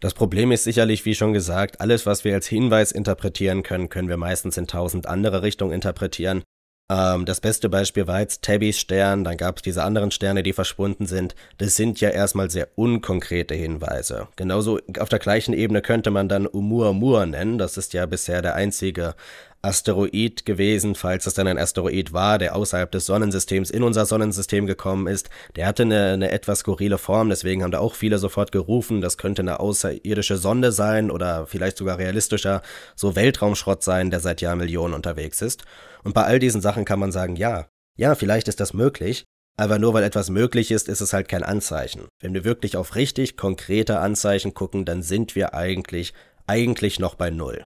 B: Das Problem ist sicherlich, wie schon gesagt, alles, was wir als Hinweis interpretieren können, können wir meistens in tausend andere Richtungen interpretieren. Ähm, das beste Beispiel war jetzt Tabbys Stern, dann gab es diese anderen Sterne, die verschwunden sind. Das sind ja erstmal sehr unkonkrete Hinweise. Genauso auf der gleichen Ebene könnte man dann Oumuamua nennen. Das ist ja bisher der einzige Asteroid gewesen, falls es dann ein Asteroid war, der außerhalb des Sonnensystems in unser Sonnensystem gekommen ist. Der hatte eine, eine etwas skurrile Form, deswegen haben da auch viele sofort gerufen, das könnte eine außerirdische Sonde sein oder vielleicht sogar realistischer so Weltraumschrott sein, der seit Jahrmillionen unterwegs ist. Und bei all diesen Sachen kann man sagen, ja, ja, vielleicht ist das möglich, aber nur weil etwas möglich ist, ist es halt kein Anzeichen. Wenn wir wirklich auf richtig konkrete Anzeichen gucken, dann sind wir eigentlich, eigentlich noch bei Null.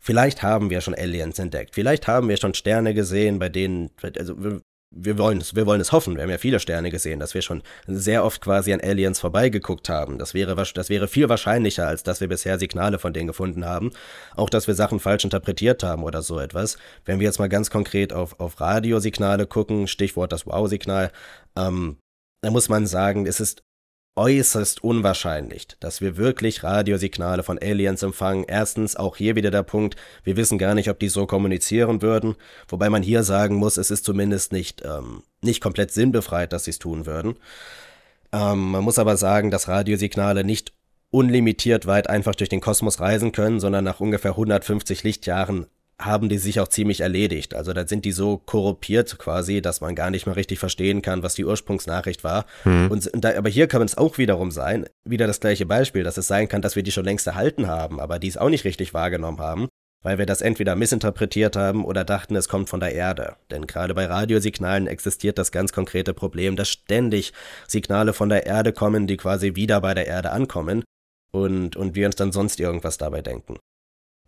B: Vielleicht haben wir schon Aliens entdeckt. Vielleicht haben wir schon Sterne gesehen, bei denen, also wir wollen es, wir wollen es hoffen. Wir haben ja viele Sterne gesehen, dass wir schon sehr oft quasi an Aliens vorbeigeguckt haben. Das wäre, das wäre viel wahrscheinlicher, als dass wir bisher Signale von denen gefunden haben. Auch, dass wir Sachen falsch interpretiert haben oder so etwas. Wenn wir jetzt mal ganz konkret auf, auf Radiosignale gucken, Stichwort das Wow-Signal, ähm, da muss man sagen, es ist äußerst unwahrscheinlich, dass wir wirklich Radiosignale von Aliens empfangen. Erstens, auch hier wieder der Punkt, wir wissen gar nicht, ob die so kommunizieren würden, wobei man hier sagen muss, es ist zumindest nicht, ähm, nicht komplett sinnbefreit, dass sie es tun würden. Ähm, man muss aber sagen, dass Radiosignale nicht unlimitiert weit einfach durch den Kosmos reisen können, sondern nach ungefähr 150 Lichtjahren haben die sich auch ziemlich erledigt. Also da sind die so korrumpiert quasi, dass man gar nicht mehr richtig verstehen kann, was die Ursprungsnachricht war. Mhm. Und da, aber hier kann es auch wiederum sein, wieder das gleiche Beispiel, dass es sein kann, dass wir die schon längst erhalten haben, aber die es auch nicht richtig wahrgenommen haben, weil wir das entweder missinterpretiert haben oder dachten, es kommt von der Erde. Denn gerade bei Radiosignalen existiert das ganz konkrete Problem, dass ständig Signale von der Erde kommen, die quasi wieder bei der Erde ankommen und, und wir uns dann sonst irgendwas dabei denken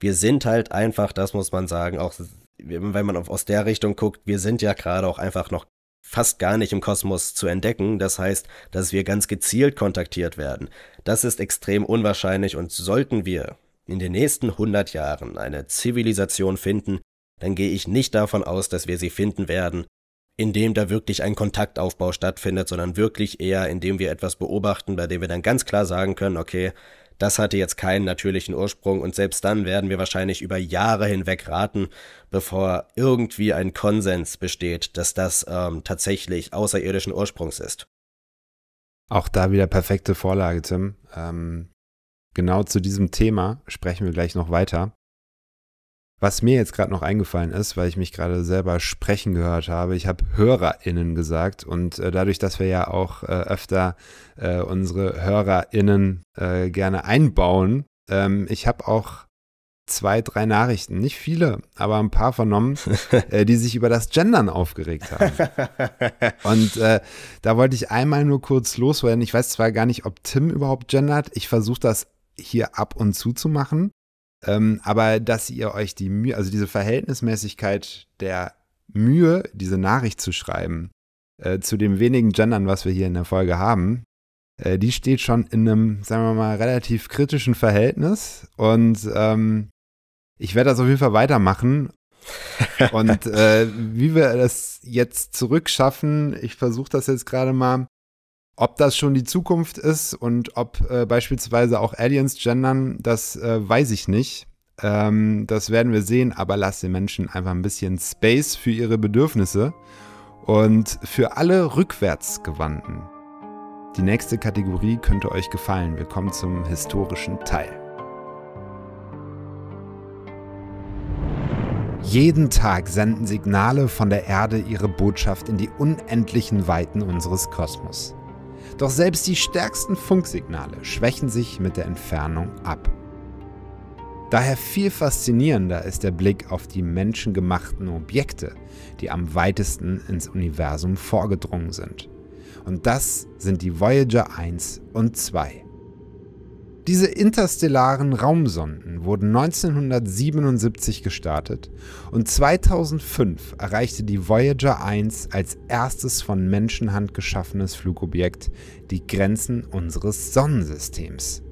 B: wir sind halt einfach, das muss man sagen, auch wenn man aus der Richtung guckt, wir sind ja gerade auch einfach noch fast gar nicht im Kosmos zu entdecken. Das heißt, dass wir ganz gezielt kontaktiert werden. Das ist extrem unwahrscheinlich und sollten wir in den nächsten 100 Jahren eine Zivilisation finden, dann gehe ich nicht davon aus, dass wir sie finden werden, indem da wirklich ein Kontaktaufbau stattfindet, sondern wirklich eher, indem wir etwas beobachten, bei dem wir dann ganz klar sagen können, okay, das hatte jetzt keinen natürlichen Ursprung und selbst dann werden wir wahrscheinlich über Jahre hinweg raten, bevor irgendwie ein Konsens besteht, dass das ähm, tatsächlich außerirdischen Ursprungs ist.
A: Auch da wieder perfekte Vorlage, Tim. Ähm, genau zu diesem Thema sprechen wir gleich noch weiter. Was mir jetzt gerade noch eingefallen ist, weil ich mich gerade selber sprechen gehört habe, ich habe HörerInnen gesagt und äh, dadurch, dass wir ja auch äh, öfter äh, unsere HörerInnen äh, gerne einbauen, ähm, ich habe auch zwei, drei Nachrichten, nicht viele, aber ein paar vernommen, äh, die sich über das Gendern aufgeregt haben. und äh, da wollte ich einmal nur kurz loswerden. Ich weiß zwar gar nicht, ob Tim überhaupt gendert. Ich versuche das hier ab und zu zu machen. Ähm, aber dass ihr euch die Mühe, also diese Verhältnismäßigkeit der Mühe, diese Nachricht zu schreiben, äh, zu dem wenigen Gendern, was wir hier in der Folge haben, äh, die steht schon in einem, sagen wir mal, relativ kritischen Verhältnis. Und ähm, ich werde das auf jeden Fall weitermachen. Und äh, wie wir das jetzt zurückschaffen, ich versuche das jetzt gerade mal ob das schon die Zukunft ist und ob äh, beispielsweise auch Aliens gendern, das äh, weiß ich nicht. Ähm, das werden wir sehen, aber lasst den Menschen einfach ein bisschen Space für ihre Bedürfnisse und für alle Rückwärtsgewandten. Die nächste Kategorie könnte euch gefallen. Wir kommen zum historischen Teil. Jeden Tag senden Signale von der Erde ihre Botschaft in die unendlichen Weiten unseres Kosmos. Doch selbst die stärksten Funksignale schwächen sich mit der Entfernung ab. Daher viel faszinierender ist der Blick auf die menschengemachten Objekte, die am weitesten ins Universum vorgedrungen sind. Und das sind die Voyager 1 und 2. Diese interstellaren Raumsonden wurden 1977 gestartet und 2005 erreichte die Voyager 1 als erstes von Menschenhand geschaffenes Flugobjekt die Grenzen unseres Sonnensystems.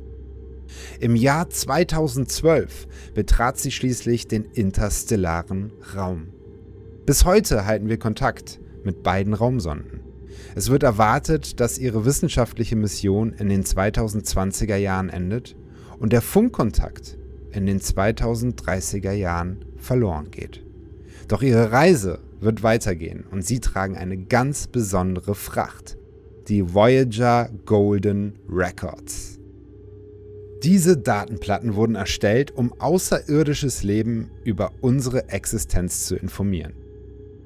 A: Im Jahr 2012 betrat sie schließlich den interstellaren Raum. Bis heute halten wir Kontakt mit beiden Raumsonden. Es wird erwartet, dass ihre wissenschaftliche Mission in den 2020er Jahren endet und der Funkkontakt in den 2030er Jahren verloren geht. Doch ihre Reise wird weitergehen und sie tragen eine ganz besondere Fracht, die Voyager Golden Records. Diese Datenplatten wurden erstellt, um außerirdisches Leben über unsere Existenz zu informieren.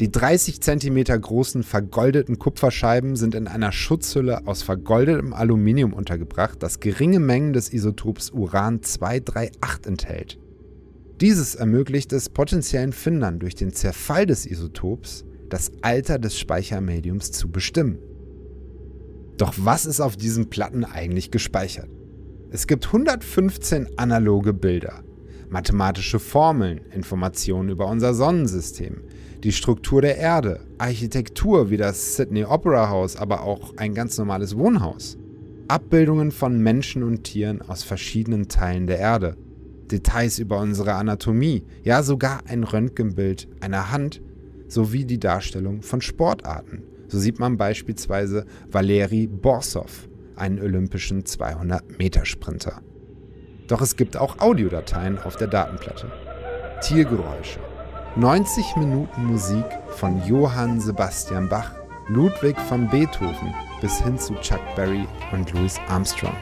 A: Die 30 cm großen vergoldeten Kupferscheiben sind in einer Schutzhülle aus vergoldetem Aluminium untergebracht, das geringe Mengen des Isotops Uran 238 enthält. Dieses ermöglicht es potenziellen Findern durch den Zerfall des Isotops das Alter des Speichermediums zu bestimmen. Doch was ist auf diesen Platten eigentlich gespeichert? Es gibt 115 analoge Bilder, mathematische Formeln, Informationen über unser Sonnensystem, die Struktur der Erde, Architektur wie das Sydney Opera House, aber auch ein ganz normales Wohnhaus, Abbildungen von Menschen und Tieren aus verschiedenen Teilen der Erde, Details über unsere Anatomie, ja sogar ein Röntgenbild einer Hand sowie die Darstellung von Sportarten. So sieht man beispielsweise Valeri Borsov, einen olympischen 200-Meter-Sprinter. Doch es gibt auch Audiodateien auf der Datenplatte. Tiergeräusche, 90 Minuten Musik von Johann Sebastian Bach, Ludwig van Beethoven bis hin zu Chuck Berry und Louis Armstrong.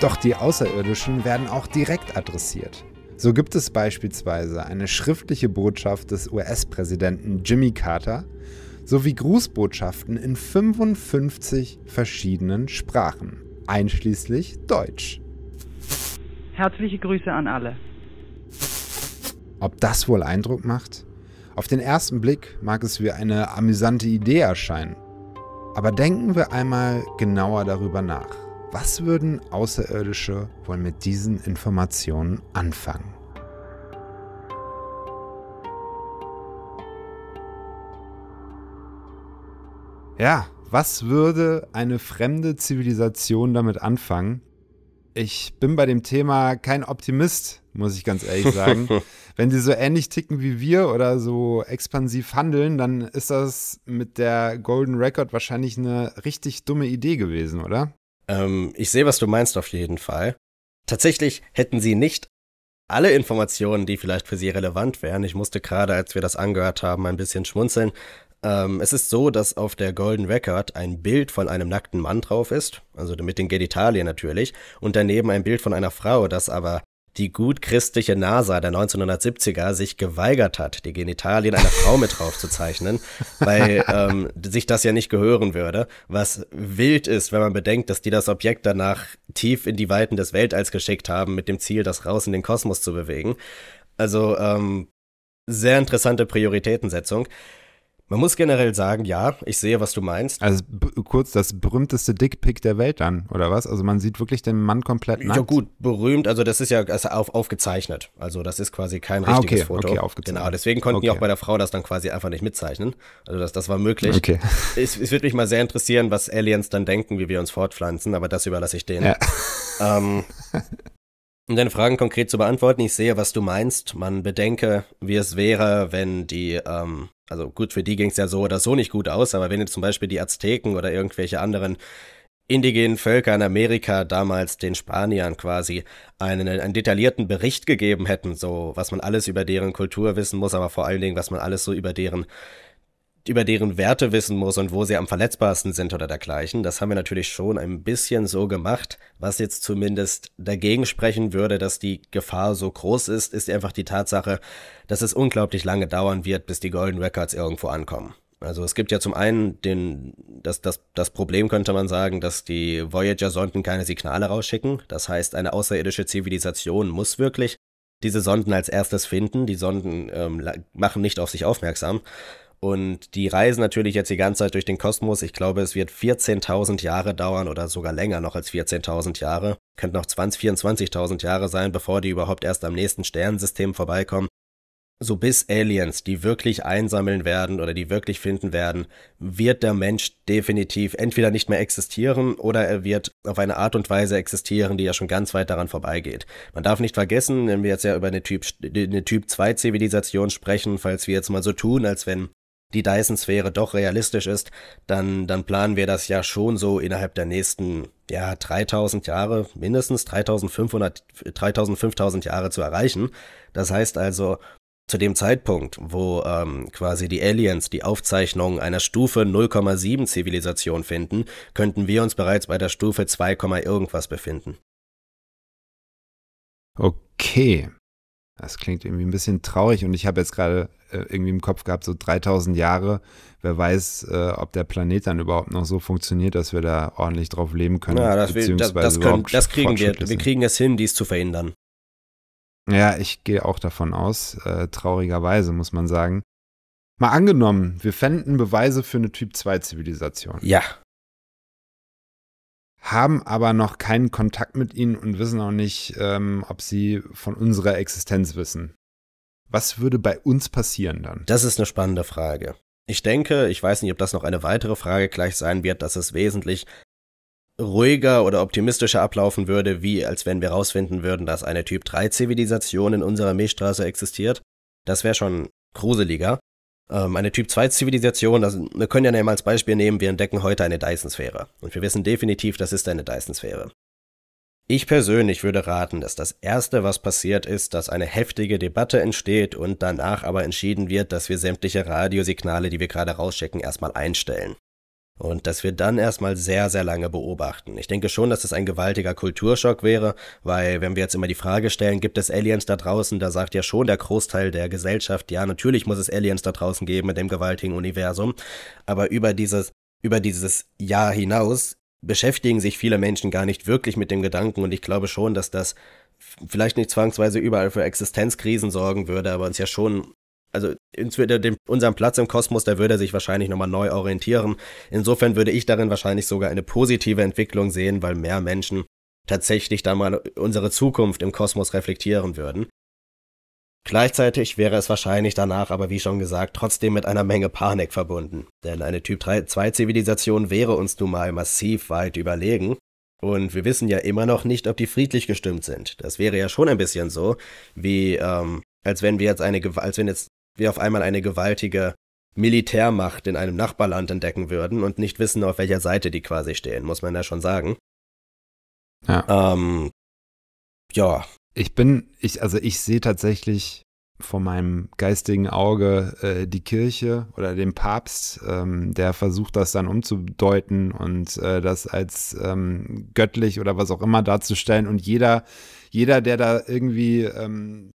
A: Doch die Außerirdischen werden auch direkt adressiert. So gibt es beispielsweise eine schriftliche Botschaft des US-Präsidenten Jimmy Carter sowie Grußbotschaften in 55 verschiedenen Sprachen, einschließlich Deutsch.
B: Herzliche Grüße an alle.
A: Ob das wohl Eindruck macht? Auf den ersten Blick mag es wie eine amüsante Idee erscheinen. Aber denken wir einmal genauer darüber nach. Was würden Außerirdische wohl mit diesen Informationen anfangen? Ja, was würde eine fremde Zivilisation damit anfangen? Ich bin bei dem Thema kein Optimist, muss ich ganz ehrlich sagen. Wenn sie so ähnlich ticken wie wir oder so expansiv handeln, dann ist das mit der Golden Record wahrscheinlich eine richtig dumme Idee gewesen, oder? Ähm, ich sehe, was du meinst auf jeden Fall. Tatsächlich
B: hätten sie nicht alle Informationen, die vielleicht für sie relevant wären. Ich musste gerade, als wir das angehört haben, ein bisschen schmunzeln. Ähm, es ist so, dass auf der Golden Record ein Bild von einem nackten Mann drauf ist, also mit den Genitalien natürlich, und daneben ein Bild von einer Frau, das aber die gutchristliche NASA der 1970er sich geweigert hat, die Genitalien einer Frau mit drauf zu zeichnen, weil ähm, sich das ja nicht gehören würde, was wild ist, wenn man bedenkt, dass die das Objekt danach tief in die Weiten des Weltalls geschickt haben, mit dem Ziel, das raus in den Kosmos zu bewegen. Also ähm, sehr interessante
A: Prioritätensetzung. Man muss generell sagen, ja, ich sehe, was du meinst. Also kurz das berühmteste Dickpick der Welt dann, oder was? Also man sieht wirklich den Mann komplett nackt. Ja gut, berühmt,
B: also das ist ja also auf, aufgezeichnet. Also das ist quasi kein ah, richtiges okay, Foto. Okay, aufgezeichnet. Genau, deswegen konnten okay. die auch bei der Frau das dann quasi einfach nicht mitzeichnen. Also das, das war möglich. Okay. Es, es würde mich mal sehr interessieren, was Aliens dann denken, wie wir uns fortpflanzen, aber das überlasse ich denen. Ja. Ähm, Um deine Fragen konkret zu beantworten, ich sehe, was du meinst. Man bedenke, wie es wäre, wenn die, ähm, also gut, für die ging es ja so oder so nicht gut aus, aber wenn jetzt zum Beispiel die Azteken oder irgendwelche anderen indigenen Völker in Amerika damals den Spaniern quasi einen, einen detaillierten Bericht gegeben hätten, so was man alles über deren Kultur wissen muss, aber vor allen Dingen, was man alles so über deren über deren Werte wissen muss und wo sie am verletzbarsten sind oder dergleichen. Das haben wir natürlich schon ein bisschen so gemacht. Was jetzt zumindest dagegen sprechen würde, dass die Gefahr so groß ist, ist einfach die Tatsache, dass es unglaublich lange dauern wird, bis die Golden Records irgendwo ankommen. Also es gibt ja zum einen den, das, das, das Problem könnte man sagen, dass die Voyager-Sonden keine Signale rausschicken. Das heißt, eine außerirdische Zivilisation muss wirklich diese Sonden als erstes finden. Die Sonden ähm, machen nicht auf sich aufmerksam. Und die reisen natürlich jetzt die ganze Zeit durch den Kosmos. Ich glaube, es wird 14.000 Jahre dauern oder sogar länger noch als 14.000 Jahre. Könnten noch 20, 24.000 Jahre sein, bevor die überhaupt erst am nächsten Sternensystem vorbeikommen. So bis Aliens, die wirklich einsammeln werden oder die wirklich finden werden, wird der Mensch definitiv entweder nicht mehr existieren oder er wird auf eine Art und Weise existieren, die ja schon ganz weit daran vorbeigeht. Man darf nicht vergessen, wenn wir jetzt ja über eine Typ, eine Typ 2 Zivilisation sprechen, falls wir jetzt mal so tun, als wenn die Dyson-Sphäre doch realistisch ist, dann, dann planen wir das ja schon so innerhalb der nächsten, ja, 3000 Jahre, mindestens 3500, 3000, 5000 Jahre zu erreichen. Das heißt also, zu dem Zeitpunkt, wo ähm, quasi die Aliens die Aufzeichnung einer Stufe 0,7 Zivilisation finden, könnten wir uns bereits bei der Stufe 2, irgendwas befinden.
A: Okay. Das klingt irgendwie ein bisschen traurig und ich habe jetzt gerade äh, irgendwie im Kopf gehabt, so 3000 Jahre, wer weiß, äh, ob der Planet dann überhaupt noch so funktioniert, dass wir da ordentlich drauf leben können. Ja, das, beziehungsweise das, das, können, das kriegen wir. Wir
B: kriegen es hin, dies zu verhindern.
A: Ja, ich gehe auch davon aus, äh, traurigerweise muss man sagen. Mal angenommen, wir fänden Beweise für eine Typ-2-Zivilisation. Ja haben aber noch keinen Kontakt mit ihnen und wissen auch nicht, ähm, ob sie von unserer Existenz wissen. Was würde bei uns passieren dann?
B: Das ist eine spannende Frage. Ich denke, ich weiß nicht, ob das noch eine weitere Frage gleich sein wird, dass es wesentlich ruhiger oder optimistischer ablaufen würde, wie als wenn wir rausfinden würden, dass eine Typ 3 Zivilisation in unserer Milchstraße existiert. Das wäre schon gruseliger ähm, eine Typ-2-Zivilisation, also wir können ja mal als Beispiel nehmen, wir entdecken heute eine Dyson-Sphäre. Und wir wissen definitiv, das ist eine Dyson-Sphäre. Ich persönlich würde raten, dass das Erste, was passiert ist, dass eine heftige Debatte entsteht und danach aber entschieden wird, dass wir sämtliche Radiosignale, die wir gerade rauschecken, erstmal einstellen und das wir dann erstmal sehr, sehr lange beobachten. Ich denke schon, dass das ein gewaltiger Kulturschock wäre, weil wenn wir jetzt immer die Frage stellen, gibt es Aliens da draußen, da sagt ja schon der Großteil der Gesellschaft, ja, natürlich muss es Aliens da draußen geben mit dem gewaltigen Universum, aber über dieses, über dieses Ja hinaus beschäftigen sich viele Menschen gar nicht wirklich mit dem Gedanken und ich glaube schon, dass das vielleicht nicht zwangsweise überall für Existenzkrisen sorgen würde, aber uns ja schon also uns würde Platz im Kosmos, der würde sich wahrscheinlich nochmal neu orientieren. Insofern würde ich darin wahrscheinlich sogar eine positive Entwicklung sehen, weil mehr Menschen tatsächlich da mal unsere Zukunft im Kosmos reflektieren würden. Gleichzeitig wäre es wahrscheinlich danach aber, wie schon gesagt, trotzdem mit einer Menge Panik verbunden, denn eine Typ-2-Zivilisation wäre uns nun mal massiv weit überlegen und wir wissen ja immer noch nicht, ob die friedlich gestimmt sind. Das wäre ja schon ein bisschen so, wie ähm, als wenn wir jetzt eine, als wenn jetzt wir auf einmal eine gewaltige Militärmacht in einem Nachbarland entdecken würden und nicht wissen, auf welcher Seite die
A: quasi stehen, muss man ja schon sagen. Ja. Ähm, ja. Ich bin, ich, also ich sehe tatsächlich vor meinem geistigen Auge äh, die Kirche oder den Papst, ähm, der versucht, das dann umzudeuten und äh, das als ähm, göttlich oder was auch immer darzustellen. Und jeder, jeder, der da irgendwie ähm,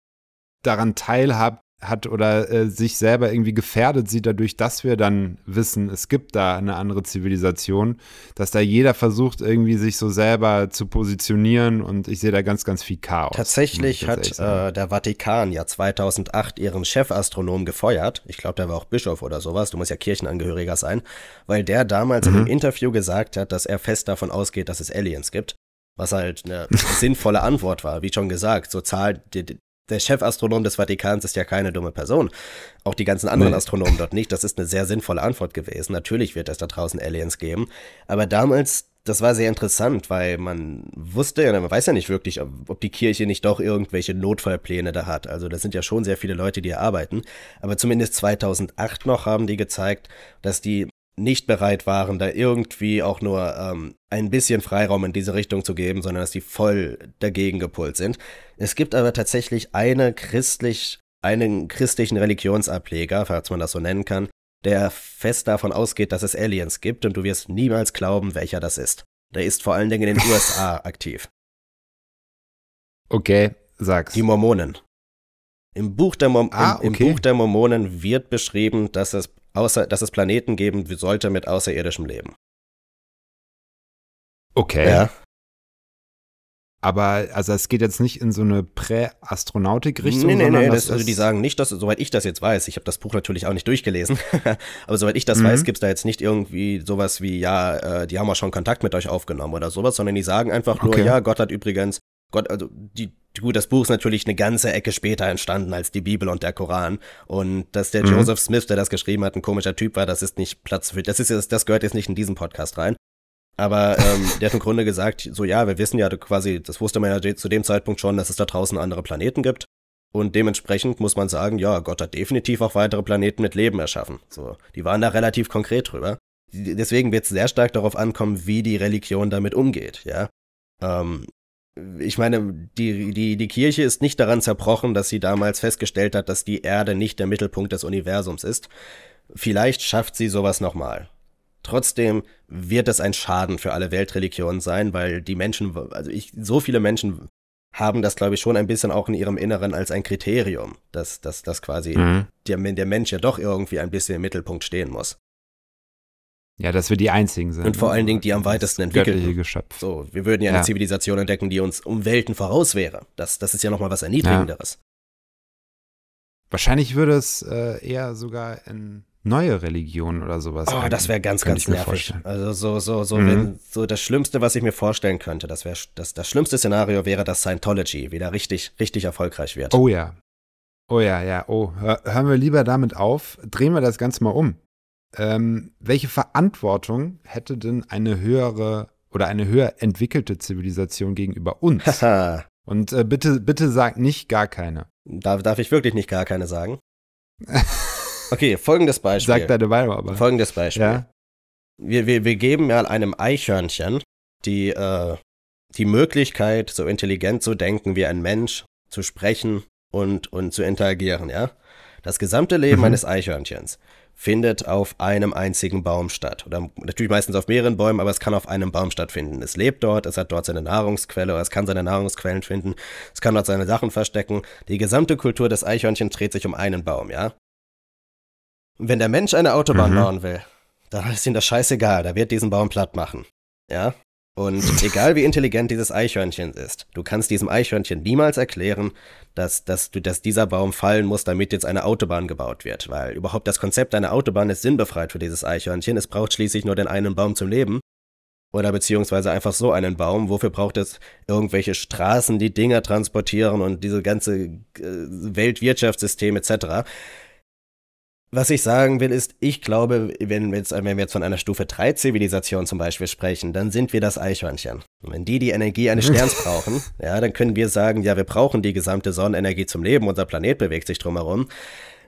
A: daran teilhabt, hat oder äh, sich selber irgendwie gefährdet sieht, dadurch, dass wir dann wissen, es gibt da eine andere Zivilisation, dass da jeder versucht, irgendwie sich so selber zu positionieren und ich sehe da ganz, ganz viel Chaos. Tatsächlich hat äh, der Vatikan ja 2008 ihren Chefastronom gefeuert.
B: Ich glaube, der war auch Bischof oder sowas. Du musst ja Kirchenangehöriger sein, weil der damals mhm. in einem Interview gesagt hat, dass er fest davon ausgeht, dass es Aliens gibt. Was halt eine sinnvolle Antwort war. Wie schon gesagt, so zahlt der Chefastronom des Vatikans ist ja keine dumme Person. Auch die ganzen anderen nee. Astronomen dort nicht. Das ist eine sehr sinnvolle Antwort gewesen. Natürlich wird es da draußen Aliens geben. Aber damals, das war sehr interessant, weil man wusste ja, man weiß ja nicht wirklich, ob die Kirche nicht doch irgendwelche Notfallpläne da hat. Also das sind ja schon sehr viele Leute, die hier arbeiten. Aber zumindest 2008 noch haben die gezeigt, dass die nicht bereit waren, da irgendwie auch nur ähm, ein bisschen Freiraum in diese Richtung zu geben, sondern dass die voll dagegen gepolt sind. Es gibt aber tatsächlich eine christlich, einen christlichen Religionsableger, falls man das so nennen kann, der fest davon ausgeht, dass es Aliens gibt und du wirst niemals glauben, welcher das ist. Der ist vor allen Dingen in den USA aktiv. Okay, sag's. Die Mormonen. Im Buch, der Mor ah, okay. Im Buch der Mormonen wird beschrieben, dass es außer, dass es Planeten geben sollte mit außerirdischem Leben.
A: Okay. Ja. Aber also es geht jetzt nicht in so eine Prä-Astronautik-Richtung. Nee, nee, nee. also die sagen
B: nicht, dass, soweit ich das jetzt weiß, ich habe das Buch natürlich auch nicht durchgelesen, aber soweit ich das mhm. weiß, es da jetzt nicht irgendwie sowas wie, ja, äh, die haben auch schon Kontakt mit euch aufgenommen oder sowas, sondern die sagen einfach nur, ja, Gott hat übrigens Gott, also die, gut, das Buch ist natürlich eine ganze Ecke später entstanden als die Bibel und der Koran. Und dass der mhm. Joseph Smith, der das geschrieben hat, ein komischer Typ war, das ist nicht Platz für, das ist das gehört jetzt nicht in diesen Podcast rein. Aber ähm, der hat im Grunde gesagt, so ja, wir wissen ja quasi, das wusste man ja zu dem Zeitpunkt schon, dass es da draußen andere Planeten gibt. Und dementsprechend muss man sagen, ja, Gott hat definitiv auch weitere Planeten mit Leben erschaffen. So, die waren da relativ konkret drüber. Deswegen wird es sehr stark darauf ankommen, wie die Religion damit umgeht, ja. Ähm, ich meine, die, die, die Kirche ist nicht daran zerbrochen, dass sie damals festgestellt hat, dass die Erde nicht der Mittelpunkt des Universums ist. Vielleicht schafft sie sowas nochmal. Trotzdem wird es ein Schaden für alle Weltreligionen sein, weil die Menschen, also ich, so viele Menschen haben das, glaube ich, schon ein bisschen auch in ihrem Inneren als ein Kriterium, dass, dass, dass quasi mhm. der, der Mensch ja doch irgendwie ein bisschen im Mittelpunkt stehen muss.
A: Ja, dass wir die einzigen sind. Und vor allen Dingen
B: die am weitesten entwickelten. Geschöpf. So, wir würden ja, ja, eine Zivilisation entdecken, die uns um Welten voraus wäre. Das, das ist ja nochmal was Erniedrigenderes.
A: Ja. Wahrscheinlich würde es äh, eher sogar in neue Religionen oder sowas. Oh, das wäre ganz, ganz nervig. Vorstellen.
B: Also so, so, so, mhm. wenn, so das Schlimmste, was ich mir vorstellen könnte, das wäre das, das schlimmste Szenario wäre, dass Scientology wieder richtig, richtig erfolgreich wird. Oh
A: ja. Oh ja, ja, oh. Hör, hören wir lieber damit auf, drehen wir das Ganze mal um ähm, welche Verantwortung hätte denn eine höhere oder eine höher entwickelte Zivilisation gegenüber uns? Und äh, bitte, bitte sag nicht gar keine. Darf, darf ich wirklich nicht gar keine sagen?
B: Okay, folgendes Beispiel. Sag deine Meinung aber. Folgendes Beispiel. Ja? Wir, wir, wir geben mal einem Eichhörnchen die, äh, die Möglichkeit, so intelligent zu denken wie ein Mensch, zu sprechen und, und zu interagieren, ja? Das gesamte Leben mhm. eines Eichhörnchens findet auf einem einzigen Baum statt. Oder natürlich meistens auf mehreren Bäumen, aber es kann auf einem Baum stattfinden. Es lebt dort, es hat dort seine Nahrungsquelle oder es kann seine Nahrungsquellen finden, es kann dort seine Sachen verstecken. Die gesamte Kultur des Eichhörnchens dreht sich um einen Baum, ja? Und wenn der Mensch eine Autobahn mhm. bauen will, dann ist ihm das scheißegal, da wird diesen Baum platt machen. Ja? Und egal wie intelligent dieses Eichhörnchen ist, du kannst diesem Eichhörnchen niemals erklären, dass, dass, du, dass dieser Baum fallen muss, damit jetzt eine Autobahn gebaut wird. Weil überhaupt das Konzept einer Autobahn ist sinnbefreit für dieses Eichhörnchen. Es braucht schließlich nur den einen Baum zum Leben. Oder beziehungsweise einfach so einen Baum. Wofür braucht es irgendwelche Straßen, die Dinger transportieren und diese ganze äh, Weltwirtschaftssystem etc.? was ich sagen will, ist, ich glaube, wenn wir, jetzt, wenn wir jetzt von einer Stufe 3 Zivilisation zum Beispiel sprechen, dann sind wir das Eichhörnchen. Und wenn die die Energie eines Sterns brauchen, ja, dann können wir sagen, ja, wir brauchen die gesamte Sonnenenergie zum Leben, unser Planet bewegt sich drumherum.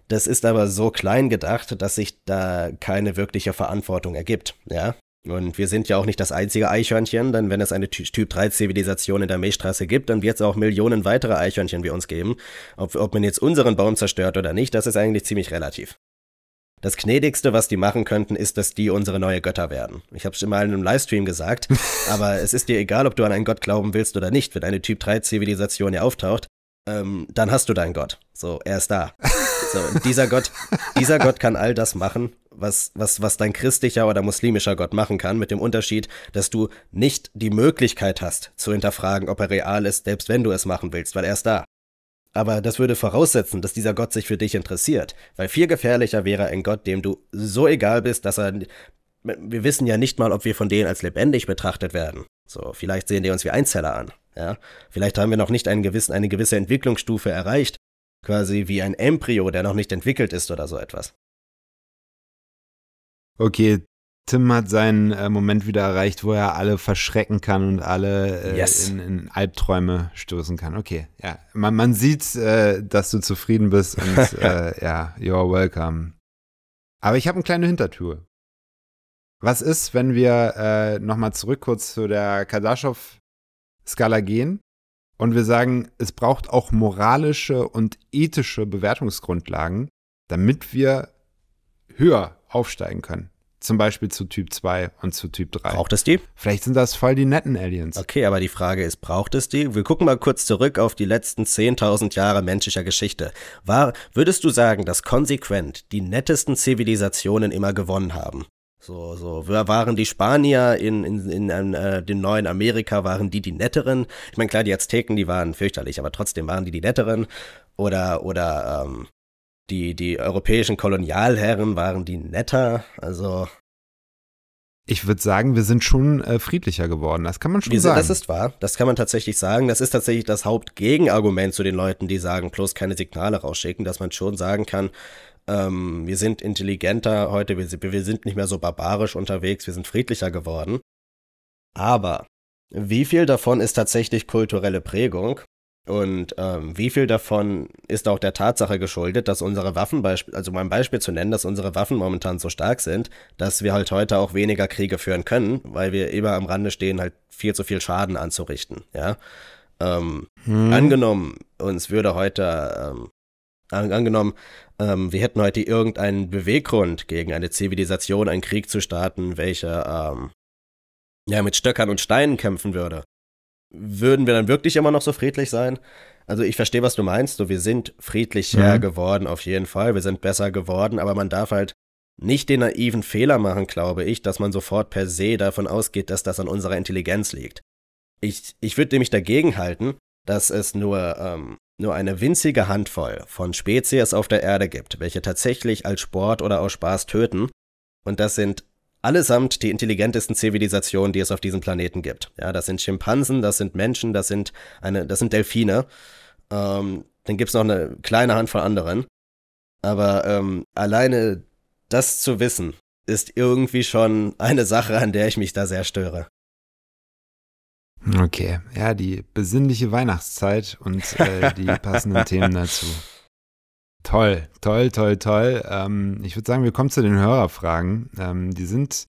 B: Das ist aber so klein gedacht, dass sich da keine wirkliche Verantwortung ergibt, ja. Und wir sind ja auch nicht das einzige Eichhörnchen, denn wenn es eine Typ 3 Zivilisation in der Milchstraße gibt, dann wird es auch Millionen weitere Eichhörnchen wie uns geben. Ob, ob man jetzt unseren Baum zerstört oder nicht, das ist eigentlich ziemlich relativ das Gnädigste, was die machen könnten, ist, dass die unsere neue Götter werden. Ich habe es schon mal in einem Livestream gesagt, aber es ist dir egal, ob du an einen Gott glauben willst oder nicht. Wenn eine Typ-3-Zivilisation hier auftaucht, ähm, dann hast du deinen Gott. So, er ist da. So, dieser Gott, dieser Gott kann all das machen, was, was, was dein christlicher oder muslimischer Gott machen kann, mit dem Unterschied, dass du nicht die Möglichkeit hast, zu hinterfragen, ob er real ist, selbst wenn du es machen willst, weil er ist da. Aber das würde voraussetzen, dass dieser Gott sich für dich interessiert, weil viel gefährlicher wäre ein Gott, dem du so egal bist, dass er. Wir wissen ja nicht mal, ob wir von denen als lebendig betrachtet werden. So, vielleicht sehen die uns wie Einzeller an. Ja? Vielleicht haben wir noch nicht einen gewissen, eine gewisse Entwicklungsstufe erreicht, quasi wie ein Embryo, der noch nicht entwickelt ist oder so etwas.
A: Okay, Tim hat seinen äh, Moment wieder erreicht, wo er alle verschrecken kann und alle äh, yes. in, in, Albträume stoßen kann. Okay, ja. Man, man sieht, äh, dass du zufrieden bist und äh, ja, you're welcome. Aber ich habe eine kleine Hintertür. Was ist, wenn wir äh, nochmal zurück kurz zu der Kardaschow-Skala gehen und wir sagen, es braucht auch moralische und ethische Bewertungsgrundlagen, damit wir höher aufsteigen können? zum Beispiel zu Typ 2 und zu Typ 3. Braucht es die? Vielleicht sind das voll die netten Aliens. Okay, aber die Frage ist, braucht es die? Wir gucken mal kurz zurück auf die
B: letzten 10.000 Jahre menschlicher Geschichte. War, würdest du sagen, dass konsequent die nettesten Zivilisationen immer gewonnen haben? So, so, waren die Spanier in, in, in, in äh, dem neuen Amerika, waren die die netteren? Ich meine, klar, die Azteken, die waren fürchterlich, aber trotzdem waren die die netteren. Oder, oder ähm, die, die europäischen Kolonialherren waren die netter, also. Ich würde sagen, wir sind schon
A: äh, friedlicher geworden. Das kann man schon sind, sagen. Das ist
B: wahr. Das kann man tatsächlich sagen. Das ist tatsächlich das Hauptgegenargument zu den Leuten, die sagen, bloß keine Signale rausschicken, dass man schon sagen kann, ähm, wir sind intelligenter heute, wir, wir sind nicht mehr so barbarisch unterwegs, wir sind friedlicher geworden. Aber wie viel davon ist tatsächlich kulturelle Prägung und ähm, wie viel davon ist auch der Tatsache geschuldet, dass unsere Waffen, also um ein Beispiel zu nennen, dass unsere Waffen momentan so stark sind, dass wir halt heute auch weniger Kriege führen können, weil wir immer am Rande stehen, halt viel zu viel Schaden anzurichten, ja. Ähm, hm. Angenommen, uns würde heute, ähm, angenommen, ähm, wir hätten heute irgendeinen Beweggrund, gegen eine Zivilisation einen Krieg zu starten, welcher ähm, ja, mit Stöckern und Steinen kämpfen würde würden wir dann wirklich immer noch so friedlich sein? Also ich verstehe, was du meinst. So, wir sind friedlicher mhm. geworden, auf jeden Fall. Wir sind besser geworden, aber man darf halt nicht den naiven Fehler machen, glaube ich, dass man sofort per se davon ausgeht, dass das an unserer Intelligenz liegt. Ich, ich würde nämlich dagegen halten, dass es nur, ähm, nur eine winzige Handvoll von Spezies auf der Erde gibt, welche tatsächlich als Sport oder aus Spaß töten. Und das sind Allesamt die intelligentesten Zivilisationen, die es auf diesem Planeten gibt. Ja, das sind Schimpansen, das sind Menschen, das sind, eine, das sind Delfine. Ähm, dann gibt es noch eine kleine Handvoll anderen. Aber ähm, alleine das zu wissen, ist irgendwie schon eine Sache, an der ich mich da sehr störe.
A: Okay, ja, die besinnliche Weihnachtszeit und äh, die passenden Themen dazu. Toll, toll, toll, toll. Ähm, ich würde sagen, wir kommen zu den Hörerfragen. Ähm, die sind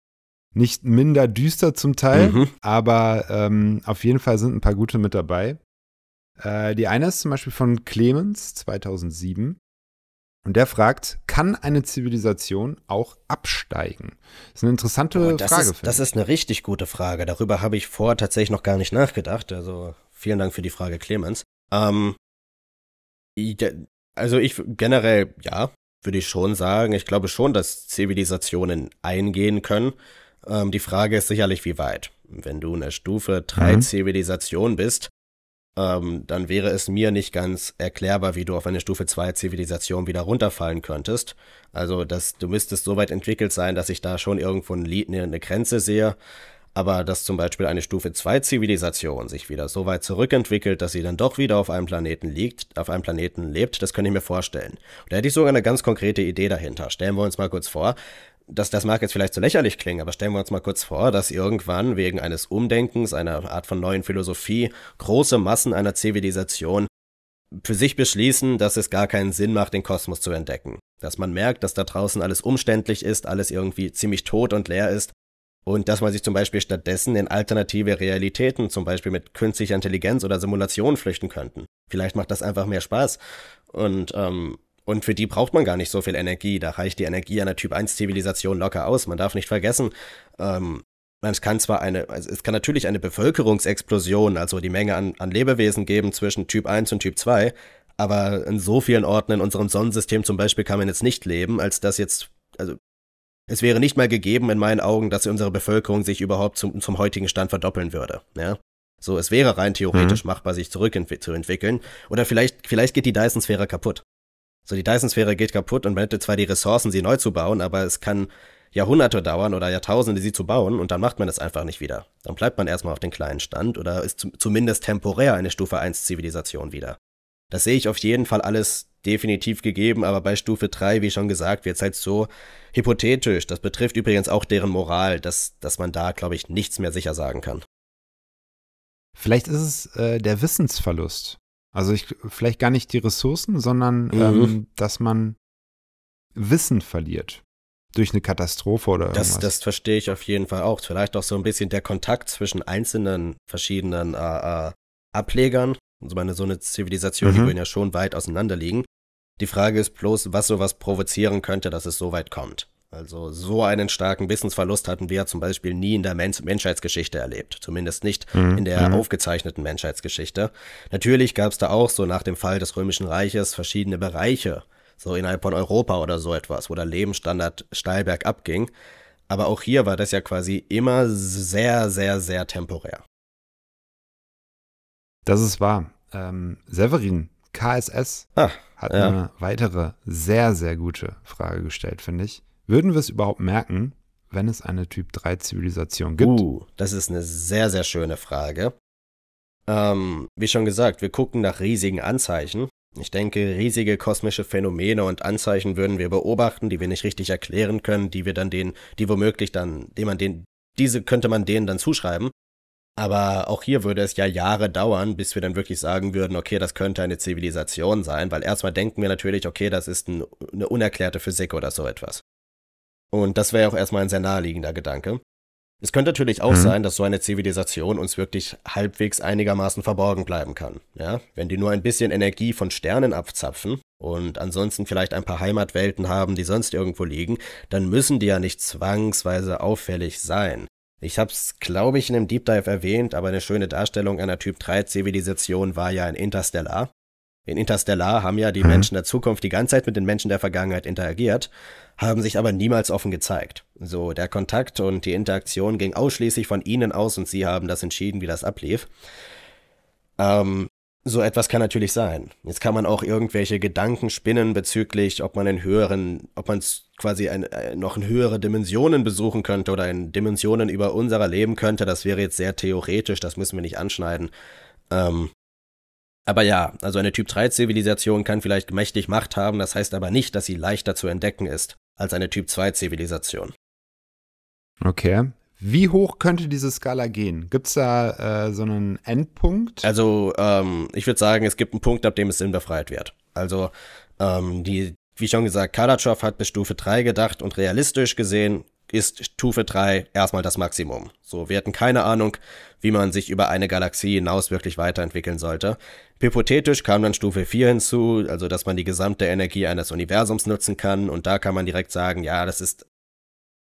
A: nicht minder düster zum Teil, mhm. aber ähm, auf jeden Fall sind ein paar gute mit dabei. Äh, die eine ist zum Beispiel von Clemens 2007. Und der fragt, kann eine Zivilisation auch absteigen? Das ist eine interessante oh, Frage. Ist, das ist eine richtig gute Frage.
B: Darüber habe ich vorher tatsächlich noch gar nicht nachgedacht. Also vielen Dank für die Frage, Clemens. Ähm, also ich generell, ja, würde ich schon sagen. Ich glaube schon, dass Zivilisationen eingehen können. Ähm, die Frage ist sicherlich, wie weit. Wenn du eine Stufe 3 mhm. Zivilisation bist, ähm, dann wäre es mir nicht ganz erklärbar, wie du auf eine Stufe 2 Zivilisation wieder runterfallen könntest. Also, dass du müsstest so weit entwickelt sein, dass ich da schon irgendwo eine, eine Grenze sehe aber dass zum Beispiel eine Stufe 2 Zivilisation sich wieder so weit zurückentwickelt, dass sie dann doch wieder auf einem Planeten liegt, auf einem Planeten lebt, das könnte ich mir vorstellen. Und da hätte ich sogar eine ganz konkrete Idee dahinter. Stellen wir uns mal kurz vor, dass das mag jetzt vielleicht zu so lächerlich klingen, aber stellen wir uns mal kurz vor, dass irgendwann wegen eines Umdenkens, einer Art von neuen Philosophie, große Massen einer Zivilisation für sich beschließen, dass es gar keinen Sinn macht, den Kosmos zu entdecken. Dass man merkt, dass da draußen alles umständlich ist, alles irgendwie ziemlich tot und leer ist und dass man sich zum Beispiel stattdessen in alternative Realitäten, zum Beispiel mit künstlicher Intelligenz oder Simulation flüchten könnten. Vielleicht macht das einfach mehr Spaß. Und, ähm, und für die braucht man gar nicht so viel Energie. Da reicht die Energie einer Typ 1 Zivilisation locker aus. Man darf nicht vergessen, ähm, es kann zwar eine, also es kann natürlich eine Bevölkerungsexplosion, also die Menge an, an Lebewesen geben zwischen Typ 1 und Typ 2, aber in so vielen Orten in unserem Sonnensystem zum Beispiel kann man jetzt nicht leben, als dass jetzt, also es wäre nicht mal gegeben in meinen Augen, dass unsere Bevölkerung sich überhaupt zum, zum heutigen Stand verdoppeln würde. Ja? So, es wäre rein theoretisch mhm. machbar, sich zurückzuentwickeln. Oder vielleicht, vielleicht geht die Dyson-Sphäre kaputt. So, die Dyson-Sphäre geht kaputt und man hätte zwar die Ressourcen, sie neu zu bauen, aber es kann Jahrhunderte dauern oder Jahrtausende, sie zu bauen und dann macht man das einfach nicht wieder. Dann bleibt man erstmal auf den kleinen Stand oder ist zumindest temporär eine Stufe 1 Zivilisation wieder. Das sehe ich auf jeden Fall alles definitiv gegeben, aber bei Stufe 3, wie schon gesagt, wird es halt so hypothetisch. Das betrifft übrigens auch deren Moral, dass, dass man da, glaube ich, nichts mehr sicher
A: sagen kann. Vielleicht ist es äh, der Wissensverlust. Also ich, vielleicht gar nicht die Ressourcen, sondern mhm. ähm, dass man Wissen verliert durch eine Katastrophe oder irgendwas. Das, das
B: verstehe ich auf jeden Fall auch. Vielleicht auch so ein bisschen der Kontakt zwischen einzelnen verschiedenen äh, äh, Ablegern so meine, so eine Zivilisation, mhm. die würden ja schon weit auseinander liegen. Die Frage ist bloß, was sowas provozieren könnte, dass es so weit kommt. Also so einen starken Wissensverlust hatten wir zum Beispiel nie in der Mensch Menschheitsgeschichte erlebt. Zumindest nicht mhm. in der mhm. aufgezeichneten Menschheitsgeschichte. Natürlich gab es da auch so nach dem Fall des Römischen Reiches verschiedene Bereiche, so innerhalb von Europa oder so etwas, wo der Lebensstandard steil bergab ging. Aber auch hier war das ja quasi immer sehr, sehr, sehr temporär.
A: Das ist wahr. Ähm, Severin, KSS, ah, hat ja. eine weitere sehr, sehr gute Frage gestellt, finde ich. Würden wir es überhaupt merken, wenn es eine Typ 3 Zivilisation gibt? Uh, das ist eine
B: sehr, sehr schöne Frage. Ähm, wie schon gesagt, wir gucken nach riesigen Anzeichen. Ich denke, riesige kosmische Phänomene und Anzeichen würden wir beobachten, die wir nicht richtig erklären können, die wir dann denen, die womöglich dann, die man den, diese könnte man denen dann zuschreiben. Aber auch hier würde es ja Jahre dauern, bis wir dann wirklich sagen würden, okay, das könnte eine Zivilisation sein, weil erstmal denken wir natürlich, okay, das ist ein, eine unerklärte Physik oder so etwas. Und das wäre ja auch erstmal ein sehr naheliegender Gedanke. Es könnte natürlich auch mhm. sein, dass so eine Zivilisation uns wirklich halbwegs einigermaßen verborgen bleiben kann. Ja? Wenn die nur ein bisschen Energie von Sternen abzapfen und ansonsten vielleicht ein paar Heimatwelten haben, die sonst irgendwo liegen, dann müssen die ja nicht zwangsweise auffällig sein. Ich hab's, es, glaube ich, in einem Deep Dive erwähnt, aber eine schöne Darstellung einer Typ 3-Zivilisation war ja in Interstellar. In Interstellar haben ja die mhm. Menschen der Zukunft die ganze Zeit mit den Menschen der Vergangenheit interagiert, haben sich aber niemals offen gezeigt. So, der Kontakt und die Interaktion ging ausschließlich von ihnen aus und sie haben das entschieden, wie das ablief. Ähm, so etwas kann natürlich sein. Jetzt kann man auch irgendwelche Gedanken spinnen bezüglich, ob man in höheren, ob man quasi ein, äh, noch in höhere Dimensionen besuchen könnte oder in Dimensionen über unserer leben könnte. Das wäre jetzt sehr theoretisch, das müssen wir nicht anschneiden. Ähm, aber ja, also eine Typ-3-Zivilisation kann vielleicht mächtig Macht haben, das heißt aber nicht, dass sie leichter zu entdecken ist als
A: eine Typ-2-Zivilisation. Okay. Wie hoch könnte diese Skala gehen? Gibt es da äh, so einen Endpunkt? Also ähm, ich würde sagen, es gibt einen Punkt,
B: ab dem es sinnbefreit wird. Also ähm, die, wie schon gesagt, Kalatschow hat bis Stufe 3 gedacht und realistisch gesehen ist Stufe 3 erstmal das Maximum. So, wir hatten keine Ahnung, wie man sich über eine Galaxie hinaus wirklich weiterentwickeln sollte. Hypothetisch kam dann Stufe 4 hinzu, also dass man die gesamte Energie eines Universums nutzen kann und da kann man direkt sagen, ja, das ist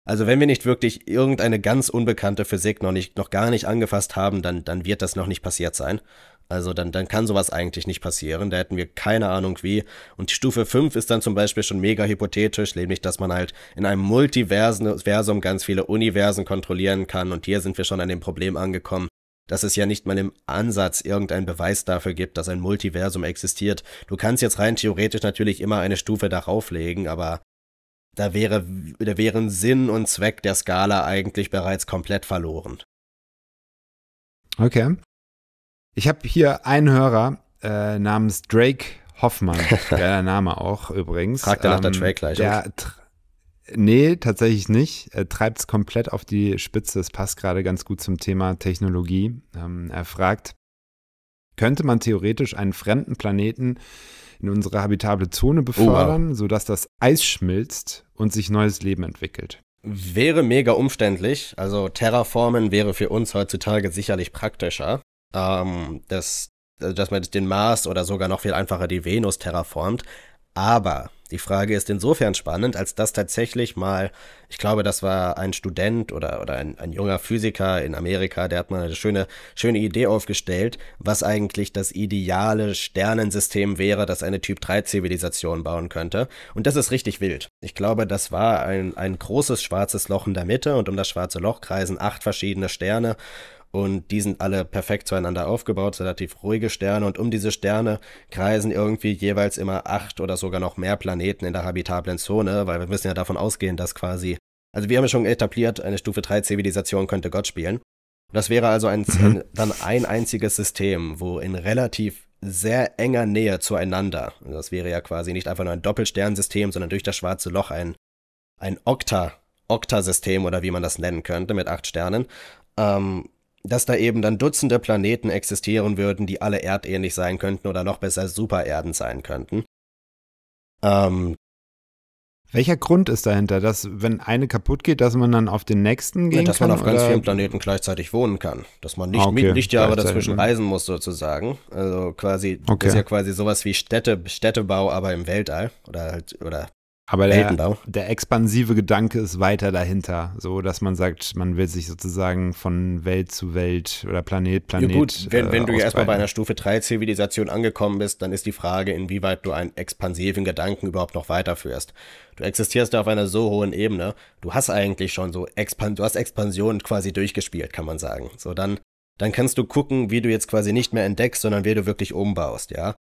B: also wenn wir nicht wirklich irgendeine ganz unbekannte Physik noch nicht, noch gar nicht angefasst haben, dann, dann wird das noch nicht passiert sein. Also dann, dann kann sowas eigentlich nicht passieren. Da hätten wir keine Ahnung wie. Und Stufe 5 ist dann zum Beispiel schon mega hypothetisch, nämlich dass man halt in einem Multiversum ganz viele Universen kontrollieren kann. Und hier sind wir schon an dem Problem angekommen, dass es ja nicht mal im Ansatz irgendeinen Beweis dafür gibt, dass ein Multiversum existiert. Du kannst jetzt rein theoretisch natürlich immer eine Stufe darauf legen, aber da wäre, da wären Sinn und Zweck der Skala eigentlich bereits komplett verloren.
A: Okay. Ich habe hier einen Hörer äh, namens Drake Hoffmann. Geiler Name auch übrigens. Fragt er nach der Drake gleich. Der, okay. Nee, tatsächlich nicht. Er treibt es komplett auf die Spitze. Es passt gerade ganz gut zum Thema Technologie. Ähm, er fragt, könnte man theoretisch einen fremden Planeten in unsere habitable Zone befördern, oh, wow. sodass das Eis schmilzt und sich neues Leben entwickelt.
B: Wäre mega umständlich. Also Terraformen wäre für uns heutzutage sicherlich praktischer. Ähm, das, dass man den Mars oder sogar noch viel einfacher die Venus terraformt. Aber die Frage ist insofern spannend, als dass tatsächlich mal, ich glaube, das war ein Student oder, oder ein, ein junger Physiker in Amerika, der hat mal eine schöne, schöne Idee aufgestellt, was eigentlich das ideale Sternensystem wäre, das eine Typ-3-Zivilisation bauen könnte. Und das ist richtig wild. Ich glaube, das war ein, ein großes schwarzes Loch in der Mitte und um das schwarze Loch kreisen acht verschiedene Sterne und die sind alle perfekt zueinander aufgebaut, relativ ruhige Sterne und um diese Sterne kreisen irgendwie jeweils immer acht oder sogar noch mehr Planeten in der habitablen Zone, weil wir müssen ja davon ausgehen, dass quasi, also wir haben ja schon etabliert, eine Stufe 3 Zivilisation könnte Gott spielen. Das wäre also ein, mhm. ein, dann ein einziges System, wo in relativ sehr enger Nähe zueinander, das wäre ja quasi nicht einfach nur ein Doppelsternsystem, sondern durch das schwarze Loch ein, ein Okta, Okta-System oder wie man das nennen könnte mit acht Sternen, ähm, dass da eben dann Dutzende Planeten existieren würden, die alle erdähnlich sein könnten oder noch besser
A: Supererden sein könnten. Ähm, welcher Grund ist dahinter, dass wenn eine kaputt geht, dass man dann auf den nächsten gehen ja, dass kann? Dass man auf oder? ganz vielen
B: Planeten gleichzeitig wohnen kann. Dass man nicht ah, okay. Lichtjahre dazwischen reisen muss sozusagen. Also quasi, okay. ist ja quasi sowas wie Städte, Städtebau, aber im Weltall oder halt, oder aber der,
A: der, expansive Gedanke ist weiter dahinter, so dass man sagt, man will sich sozusagen von Welt zu Welt oder Planet, Planet. Ja gut, wenn, äh, wenn du ja erstmal bei einer
B: Stufe 3 Zivilisation angekommen bist, dann ist die Frage, inwieweit du einen expansiven Gedanken überhaupt noch weiterführst. Du existierst auf einer so hohen Ebene, du hast eigentlich schon so Expan du hast Expansion quasi durchgespielt, kann man sagen. So dann dann kannst du gucken, wie du jetzt quasi nicht mehr entdeckst, sondern wie du wirklich umbaust, ja.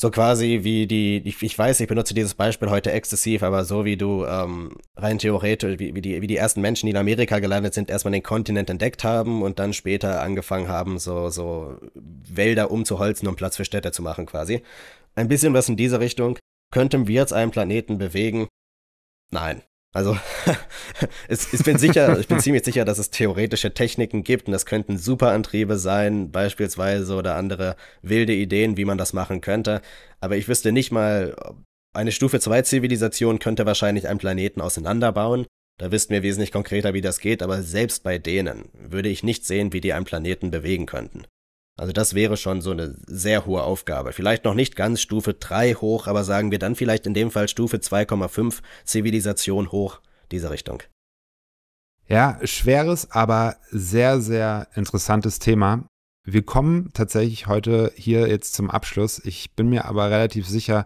B: So quasi wie die, ich, ich, weiß, ich benutze dieses Beispiel heute exzessiv, aber so wie du ähm, rein theoretisch, wie, wie, die, wie die ersten Menschen, die in Amerika gelandet sind, erstmal den Kontinent entdeckt haben und dann später angefangen haben, so, so Wälder umzuholzen, um Platz für Städte zu machen quasi. Ein bisschen was in diese Richtung. Könnten wir jetzt einen Planeten bewegen? Nein. Also, es, ich bin sicher, ich bin ziemlich sicher, dass es theoretische Techniken gibt und das könnten Superantriebe sein, beispielsweise oder andere wilde Ideen, wie man das machen könnte. Aber ich wüsste nicht mal, eine Stufe 2 Zivilisation könnte wahrscheinlich einen Planeten auseinanderbauen. Da wüssten wir wesentlich konkreter, wie das geht, aber selbst bei denen würde ich nicht sehen, wie die einen Planeten bewegen könnten. Also das wäre schon so eine sehr hohe Aufgabe. Vielleicht noch nicht ganz Stufe 3 hoch, aber sagen wir dann vielleicht in dem Fall Stufe 2,5 Zivilisation hoch, diese Richtung.
A: Ja, schweres, aber sehr, sehr interessantes Thema. Wir kommen tatsächlich heute hier jetzt zum Abschluss. Ich bin mir aber relativ sicher,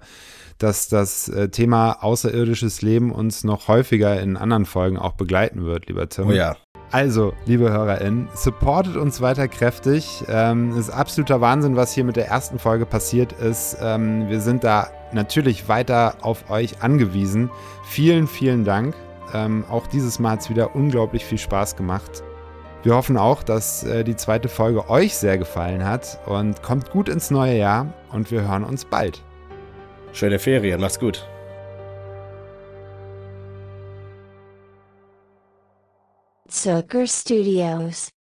A: dass das äh, Thema außerirdisches Leben uns noch häufiger in anderen Folgen auch begleiten wird, lieber Tim. Oh ja, also, liebe HörerInnen, supportet uns weiter kräftig. Ähm, ist absoluter Wahnsinn, was hier mit der ersten Folge passiert ist. Ähm, wir sind da natürlich weiter auf euch angewiesen. Vielen, vielen Dank. Ähm, auch dieses Mal hat es wieder unglaublich viel Spaß gemacht. Wir hoffen auch, dass äh, die zweite Folge euch sehr gefallen hat und kommt gut ins neue Jahr und wir hören uns bald. Schöne Ferien, macht's gut. Soaker Studios